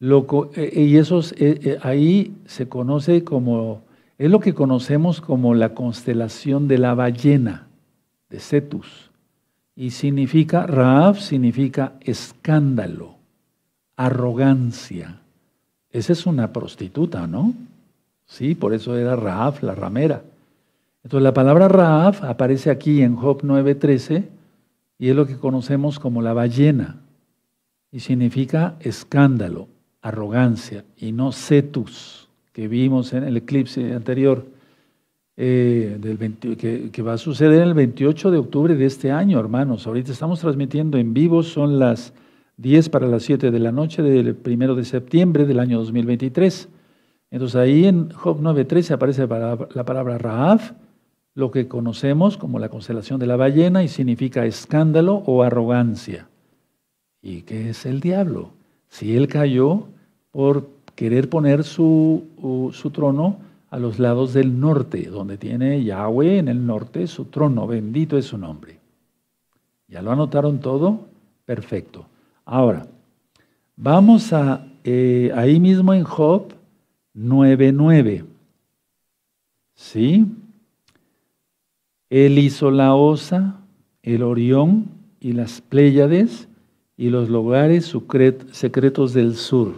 Eh, eh, y eso eh, ahí se conoce como, es lo que conocemos como la constelación de la ballena, de Cetus. Y significa, Raaf significa escándalo, arrogancia. Esa es una prostituta, ¿no? Sí, por eso era Raaf, la ramera. Entonces la palabra Raaf aparece aquí en Job 9:13 y es lo que conocemos como la ballena y significa escándalo, arrogancia y no Setus que vimos en el eclipse anterior eh, del que, que, va a suceder el 28 de octubre de este año, hermanos. Ahorita estamos transmitiendo en vivo, son las 10 para las 7 de la noche del 1 de septiembre del año 2023. Entonces ahí en Job 9.13 aparece la palabra Raaf, lo que conocemos como la constelación de la ballena y significa escándalo o arrogancia. ¿Y qué es el diablo? Si él cayó por querer poner su, trono a los lados del norte, donde tiene Yahweh en el norte su trono, bendito es su nombre. ¿Ya lo anotaron todo? Perfecto. Ahora, vamos a eh, ahí mismo en Job 9.9. ¿Sí? Él hizo la Osa, el Orión y las Pléyades y los lugares secretos del sur.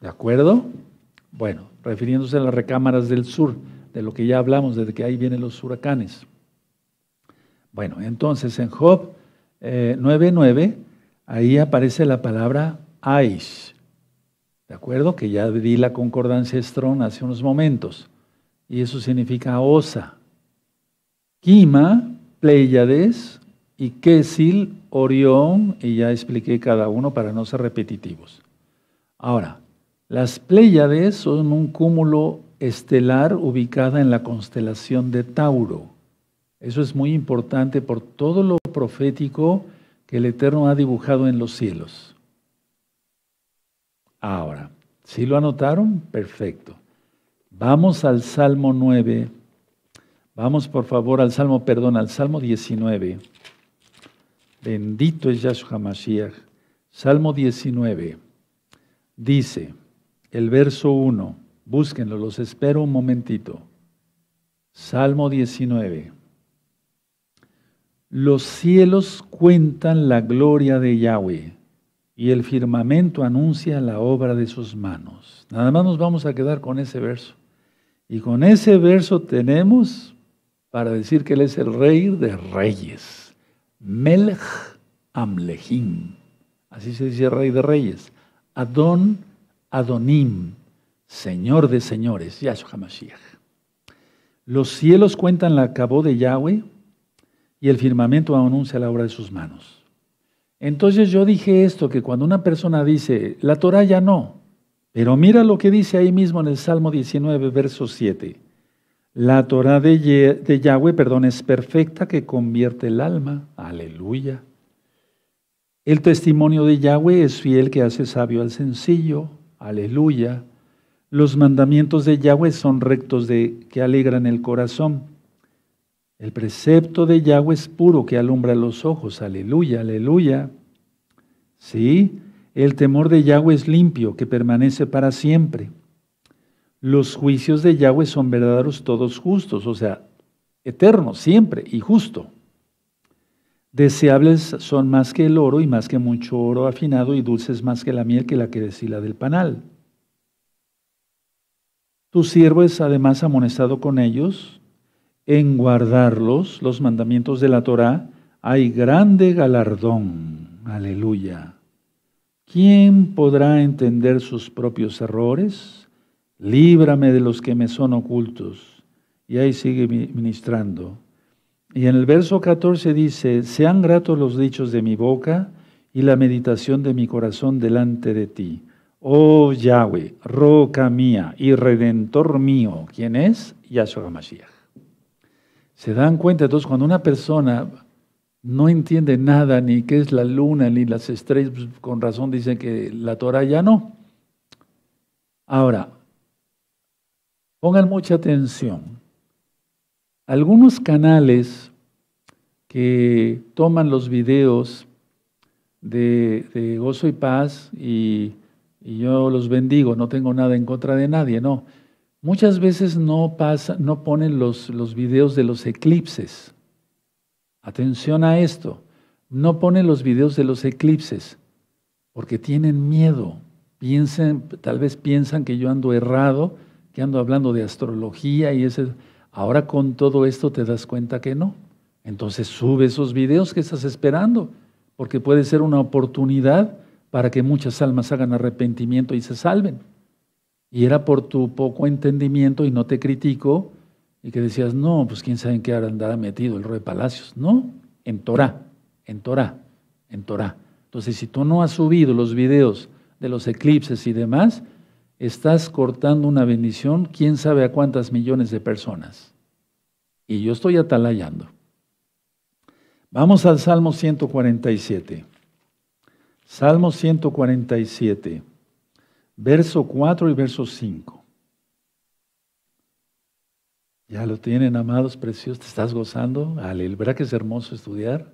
¿De acuerdo? Bueno, refiriéndose a las recámaras del sur, de lo que ya hablamos, desde que ahí vienen los huracanes. Bueno, entonces en Job eh, 9.9, ahí aparece la palabra Aish, ¿De acuerdo? Que ya di la concordancia Strong hace unos momentos. Y eso significa osa. Quima, Pleiades y Quecil Orión, y ya expliqué cada uno para no ser repetitivos. Ahora, las Pleiades son un cúmulo estelar ubicada en la constelación de Tauro. Eso es muy importante por todo lo profético que el Eterno ha dibujado en los cielos. Ahora, si ¿sí lo anotaron? Perfecto. Vamos al Salmo 9. Vamos por favor al Salmo, perdón, al Salmo 19. Bendito es Yahshua Mashiach. Salmo 19. Dice el verso 1. Búsquenlo, los espero un momentito. Salmo 19. Los cielos cuentan la gloria de Yahweh y el firmamento anuncia la obra de sus manos. Nada más nos vamos a quedar con ese verso. Y con ese verso tenemos para decir que Él es el rey de reyes. Melch Amlejim. Así se dice rey de reyes. Adon Adonim. Señor de señores. Yahshua Mashiach. Los cielos cuentan la cabo de Yahweh y el firmamento anuncia la obra de sus manos. Entonces yo dije esto, que cuando una persona dice, la Torah ya no, pero mira lo que dice ahí mismo en el Salmo 19, verso 7. La Torah de, Yahweh, perdón, es perfecta que convierte el alma. Aleluya. El testimonio de Yahweh es fiel que hace sabio al sencillo. Aleluya. Los mandamientos de Yahweh son rectos de que alegran el corazón. El precepto de Yahweh es puro que alumbra los ojos. Aleluya, aleluya. Sí, el temor de Yahweh es limpio que permanece para siempre. Los juicios de Yahweh son verdaderos todos justos, o sea, eterno, siempre y justo. Deseables son más que el oro y más que mucho oro afinado y dulces más que la miel que la que decila del panal. Tu siervo es además amonestado con ellos en guardarlos, los mandamientos de la Torá, hay grande galardón. Aleluya. ¿Quién podrá entender sus propios errores? Líbrame de los que me son ocultos. Y ahí sigue ministrando. Y en el verso 14 dice, sean gratos los dichos de mi boca y la meditación de mi corazón delante de ti. Oh Yahweh, roca mía y redentor mío, ¿quién es? Yahshua Mashiach. Se dan cuenta, entonces, cuando una persona no entiende nada, ni qué es la luna, ni las estrellas, pues, con razón dicen que la Torah ya no. Ahora, pongan mucha atención. Algunos canales que toman los videos de, gozo y paz y yo los bendigo, no tengo nada en contra de nadie, no. Muchas veces no, pasa, no ponen los, los videos de los eclipses. Atención a esto. No ponen los videos de los eclipses porque tienen miedo. Piensen, tal vez piensan que yo ando errado, que ando hablando de astrología y ese. Ahora con todo esto te das cuenta que no. Entonces sube esos videos que estás esperando, porque puede ser una oportunidad para que muchas almas hagan arrepentimiento y se salven y era por tu poco entendimiento y no te critico y que decías, no, pues quién sabe en qué andará metido el rey de Palacios. No, en Torah, en Torah, en Torah. Entonces, si tú no has subido los videos de los eclipses y demás, estás cortando una bendición, quién sabe a cuántas millones de personas. Y yo estoy atalayando. Vamos al Salmo 147. Salmo 147 verso 4 y verso 5. Ya lo tienen, amados preciosos, te estás gozando. Aleluya, ¿verdad que es hermoso estudiar?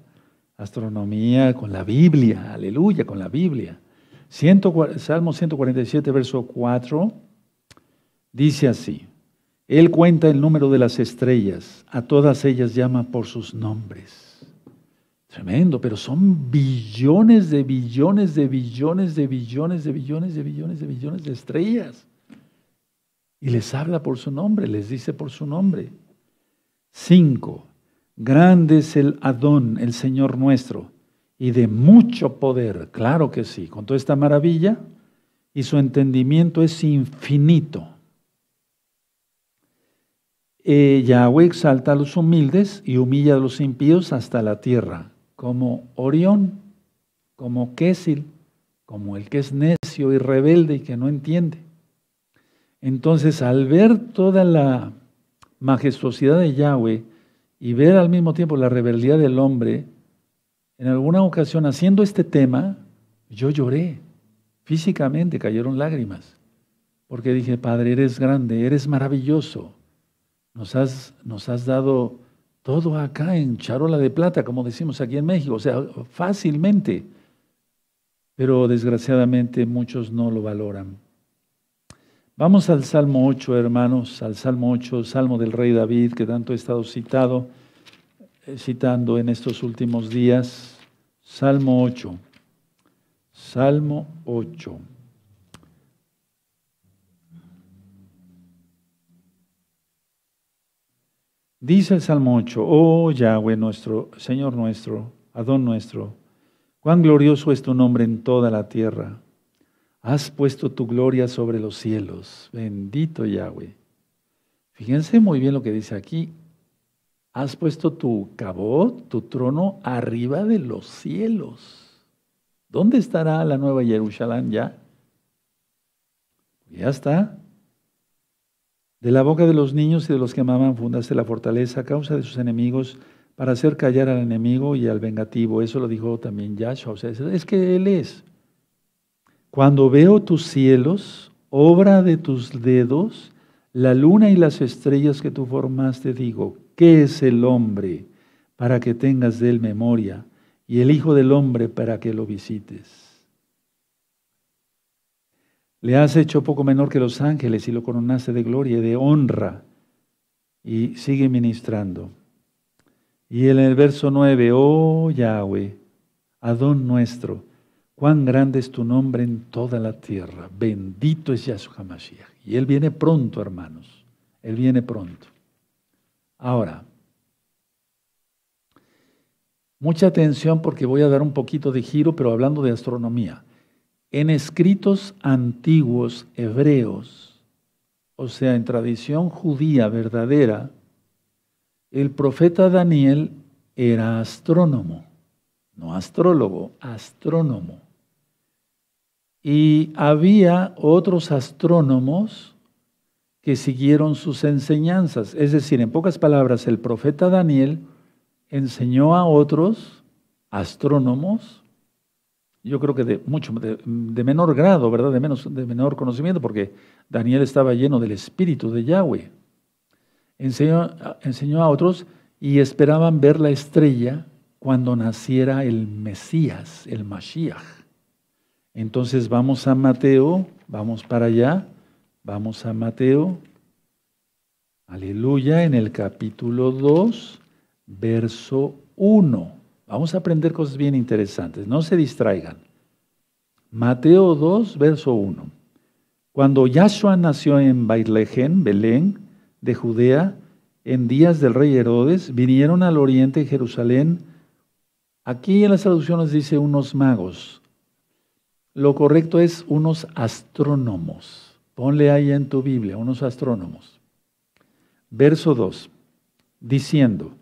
Astronomía con la Biblia, aleluya, con la Biblia. Salmo 147, verso 4, dice así. Él cuenta el número de las estrellas, a todas ellas llama por sus nombres. Tremendo, pero son billones de billones de billones de billones de billones de billones de billones de estrellas. Y les habla por su nombre, les dice por su nombre. Cinco, grande es el Adón, el Señor nuestro, y de mucho poder, claro que sí, con toda esta maravilla, y su entendimiento es infinito. Eh, Yahweh exalta a los humildes y humilla a los impíos hasta la tierra como Orión, como Késil, como el que es necio y rebelde y que no entiende. Entonces, al ver toda la majestuosidad de Yahweh y ver al mismo tiempo la rebeldía del hombre, en alguna ocasión haciendo este tema, yo lloré. Físicamente cayeron lágrimas, porque dije, Padre, eres grande, eres maravilloso, nos has, nos has dado todo acá en charola de plata, como decimos aquí en México, o sea, fácilmente. Pero desgraciadamente muchos no lo valoran. Vamos al Salmo 8, hermanos, al Salmo 8, Salmo del Rey David, que tanto he estado citado, eh, citando en estos últimos días. Salmo 8. Salmo 8. Dice el Salmo 8, oh Yahweh nuestro, Señor nuestro, Adón nuestro, cuán glorioso es tu nombre en toda la tierra. Has puesto tu gloria sobre los cielos. Bendito Yahweh. Fíjense muy bien lo que dice aquí. Has puesto tu cabot, tu trono, arriba de los cielos. ¿Dónde estará la nueva Jerusalén ya? Ya está. De la boca de los niños y de los que amaban fundaste la fortaleza a causa de sus enemigos para hacer callar al enemigo y al vengativo. Eso lo dijo también Yahshua. sea, es que Él es. Cuando veo tus cielos, obra de tus dedos, la luna y las estrellas que tú formaste, digo, ¿qué es el hombre para que tengas de él memoria? Y el Hijo del Hombre para que lo visites. Le has hecho poco menor que los ángeles y lo coronaste de gloria y de honra. Y sigue ministrando. Y en el verso 9, oh Yahweh, Adón nuestro, cuán grande es tu nombre en toda la tierra. Bendito es Yahshua Mashiach. Y Él viene pronto, hermanos. Él viene pronto. Ahora, mucha atención porque voy a dar un poquito de giro, pero hablando de astronomía en escritos antiguos hebreos, o sea, en tradición judía verdadera, el profeta Daniel era astrónomo, no astrólogo, astrónomo. Y había otros astrónomos que siguieron sus enseñanzas. Es decir, en pocas palabras, el profeta Daniel enseñó a otros astrónomos yo creo que de mucho de, menor grado, ¿verdad? De menos de menor conocimiento, porque Daniel estaba lleno del espíritu de Yahweh. Enseñó, enseñó a otros y esperaban ver la estrella cuando naciera el Mesías, el Mashiach. Entonces vamos a Mateo, vamos para allá, vamos a Mateo, aleluya, en el capítulo 2, verso 1. Vamos a aprender cosas bien interesantes, no se distraigan. Mateo 2, verso 1. Cuando Yahshua nació en Bailejen, Belén, de Judea, en días del rey Herodes, vinieron al oriente Jerusalén. Aquí en las traducciones dice unos magos. Lo correcto es unos astrónomos. Ponle ahí en tu Biblia, unos astrónomos. Verso 2, diciendo,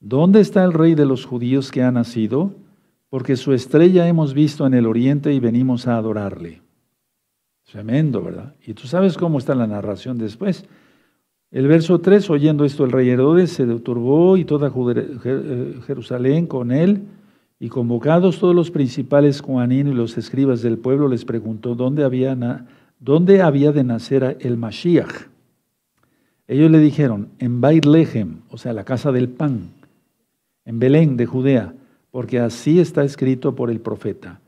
¿Dónde está el rey de los judíos que ha nacido? Porque su estrella hemos visto en el oriente y venimos a adorarle. Tremendo, ¿verdad? Y tú sabes cómo está la narración después. El verso 3, oyendo esto, el rey Herodes se deturbó y toda eh, Jerusalén con él, y convocados todos los principales Juanino y los escribas del pueblo, les preguntó dónde había, dónde había de nacer el Mashiach. Ellos le dijeron, en Lehem, o sea, la casa del pan en Belén de Judea, porque así está escrito por el profeta.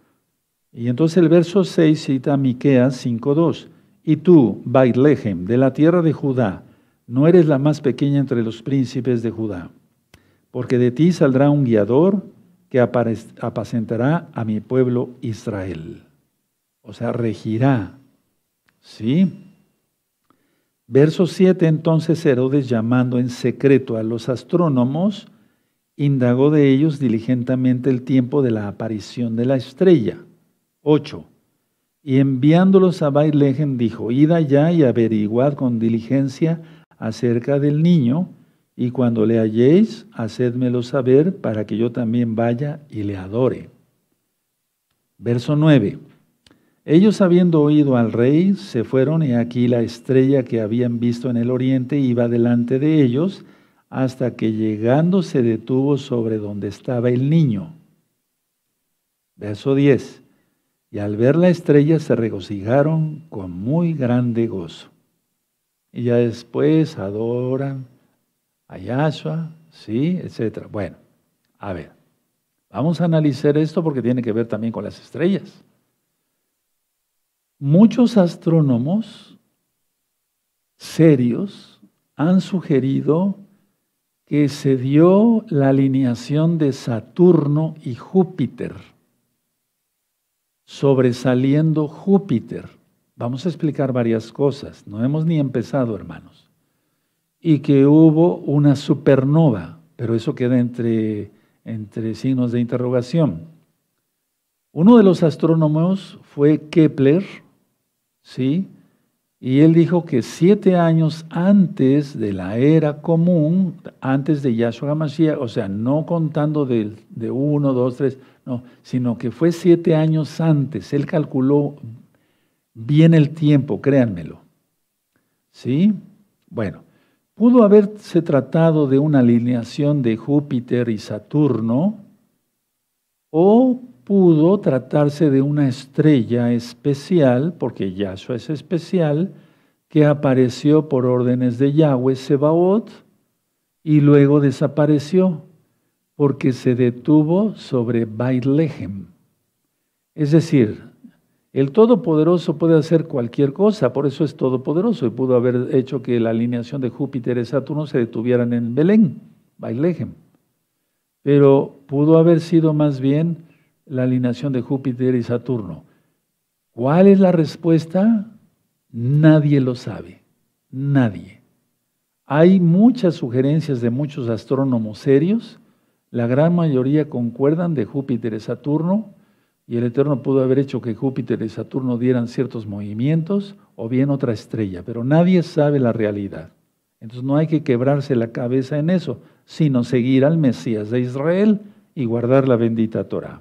Y entonces el verso 6 cita Miqueas 5:2. Y tú, Baitlehem, de la tierra de Judá, no eres la más pequeña entre los príncipes de Judá, porque de ti saldrá un guiador que apacentará a mi pueblo Israel. O sea, regirá. ¿Sí? Verso 7, entonces Herodes llamando en secreto a los astrónomos, indagó de ellos diligentemente el tiempo de la aparición de la estrella. 8. Y enviándolos a Bailegen dijo, id allá y averiguad con diligencia acerca del niño, y cuando le halléis, hacedmelo saber para que yo también vaya y le adore. Verso 9. Ellos habiendo oído al rey, se fueron, y aquí la estrella que habían visto en el oriente iba delante de ellos, hasta que llegando se detuvo sobre donde estaba el niño. Verso 10. Y al ver la estrella se regocijaron con muy grande gozo. Y ya después adoran a Yahshua, ¿sí? Etcétera. Bueno, a ver, vamos a analizar esto porque tiene que ver también con las estrellas. Muchos astrónomos serios han sugerido que se dio la alineación de Saturno y Júpiter, sobresaliendo Júpiter. Vamos a explicar varias cosas, no hemos ni empezado, hermanos. Y que hubo una supernova, pero eso queda entre, entre signos de interrogación. Uno de los astrónomos fue Kepler, ¿sí? Y él dijo que siete años antes de la era común, antes de Yahshua HaMashiach, o sea, no contando de, de uno, dos, tres, no, sino que fue siete años antes. Él calculó bien el tiempo, créanmelo. ¿Sí? Bueno, pudo haberse tratado de una alineación de Júpiter y Saturno o pudo tratarse de una estrella especial, porque Yahshua es especial, que apareció por órdenes de Yahweh Sebaot y luego desapareció, porque se detuvo sobre Bailehem. Es decir, el Todopoderoso puede hacer cualquier cosa, por eso es Todopoderoso, y pudo haber hecho que la alineación de Júpiter y Saturno se detuvieran en Belén, Bailehem. Pero pudo haber sido más bien la alineación de Júpiter y Saturno. ¿Cuál es la respuesta? Nadie lo sabe, nadie. Hay muchas sugerencias de muchos astrónomos serios, la gran mayoría concuerdan de Júpiter y Saturno, y el Eterno pudo haber hecho que Júpiter y Saturno dieran ciertos movimientos o bien otra estrella, pero nadie sabe la realidad. Entonces no hay que quebrarse la cabeza en eso, sino seguir al Mesías de Israel y guardar la bendita Torah.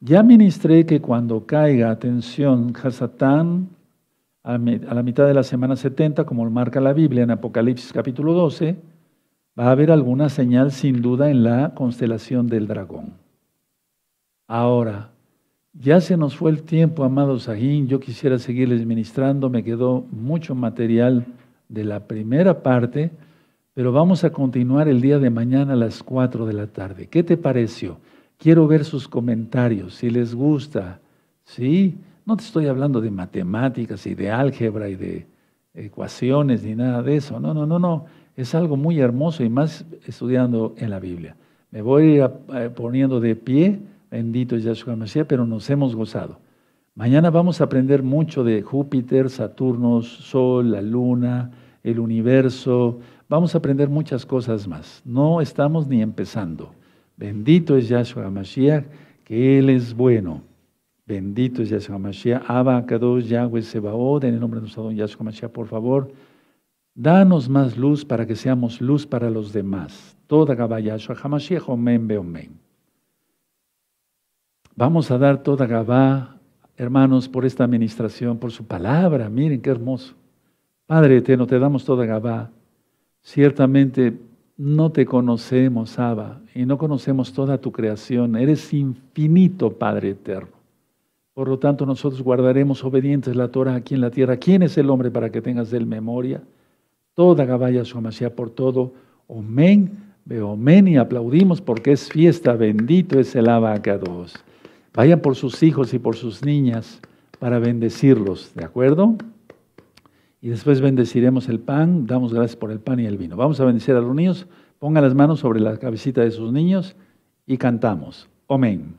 Ya ministré que cuando caiga, atención, Hasatán, a la mitad de la semana 70, como lo marca la Biblia en Apocalipsis capítulo 12, va a haber alguna señal sin duda en la constelación del dragón. Ahora, ya se nos fue el tiempo, amados zahín yo quisiera seguirles ministrando, me quedó mucho material de la primera parte, pero vamos a continuar el día de mañana a las 4 de la tarde. ¿Qué te pareció? Quiero ver sus comentarios, si les gusta. Sí, no te estoy hablando de matemáticas y de álgebra y de ecuaciones ni nada de eso. No, no, no, no. Es algo muy hermoso y más estudiando en la Biblia. Me voy eh, poniendo de pie, bendito Yahshua Mashiach, pero nos hemos gozado. Mañana vamos a aprender mucho de Júpiter, Saturno, Sol, la Luna, el universo. Vamos a aprender muchas cosas más. No estamos ni empezando. Bendito es Yahshua HaMashiach, que Él es bueno. Bendito es Yahshua HaMashiach. Abba, Kadosh, Yahweh, Sebaod, en el nombre de nuestro don Yahshua HaMashiach, por favor, danos más luz para que seamos luz para los demás. Toda Gabá Yahshua Hamashiach, Omen, veomen. Vamos a dar toda Gabá, hermanos, por esta administración, por su palabra. Miren qué hermoso. Padre eterno, te damos toda Gabá. Ciertamente no te conocemos, Abba, y no conocemos toda tu creación. Eres infinito, Padre eterno. Por lo tanto, nosotros guardaremos obedientes la Torah aquí en la tierra. ¿Quién es el hombre para que tengas de él memoria? Toda su amasía por todo. Omen, men y aplaudimos porque es fiesta. Bendito es el dos. Vayan por sus hijos y por sus niñas para bendecirlos, ¿de acuerdo? Y después bendeciremos el pan, damos gracias por el pan y el vino. Vamos a bendecir a los niños. Pongan las manos sobre la cabecita de sus niños y cantamos. Amén.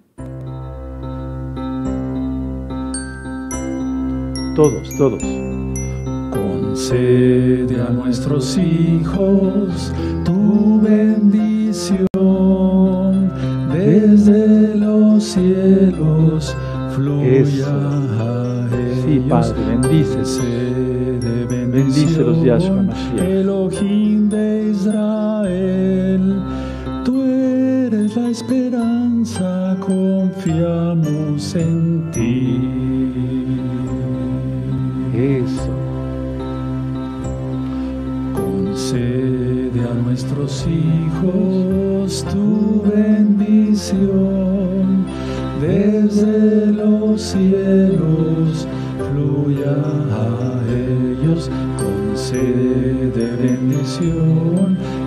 Todos, todos. Concede a nuestros hijos tu bendición desde los cielos eso. Sí, Padre, bendice. Bendice los días El Elohim de Israel, tú eres la esperanza, confiamos en ti. Eso. Concede a nuestros hijos Tú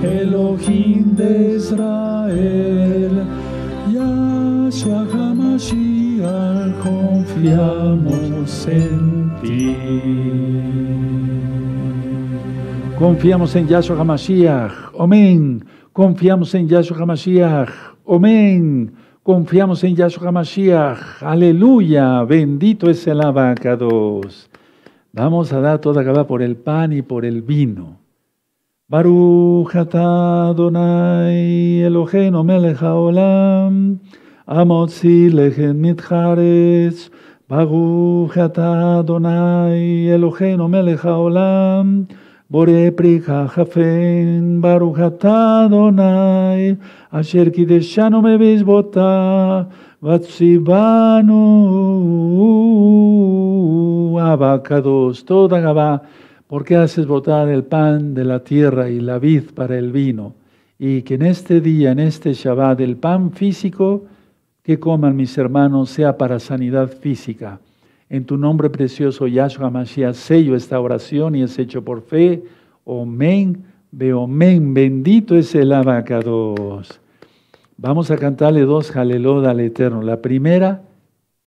El Elohim de Israel, Yahshua HaMashiach, confiamos en ti. Confiamos en Yahshua HaMashiach, amén. Confiamos en Yahshua HaMashiach, amén. Confiamos en Yahshua HaMashiach, aleluya, bendito es el abacados. Vamos a dar toda cada por el pan y por el vino. ברוך אתה אדוני אלוהינו מלך העולם, המוציא לכן מתחרץ. ברוך אתה אדוני אלוהינו מלך העולם, בורא פרי כחפן. ברוך אתה אדוני אשר קידשנו מבזבותה וציוונו אבא קדוש. תודה רבה. ¿Por qué haces botar el pan de la tierra y la vid para el vino? Y que en este día, en este Shabbat, el pan físico que coman mis hermanos sea para sanidad física. En tu nombre precioso, Yahshua Mashiach, sello esta oración y es hecho por fe. Omen, beomen, bendito es el abacados. Vamos a cantarle dos jalelod al Eterno. La primera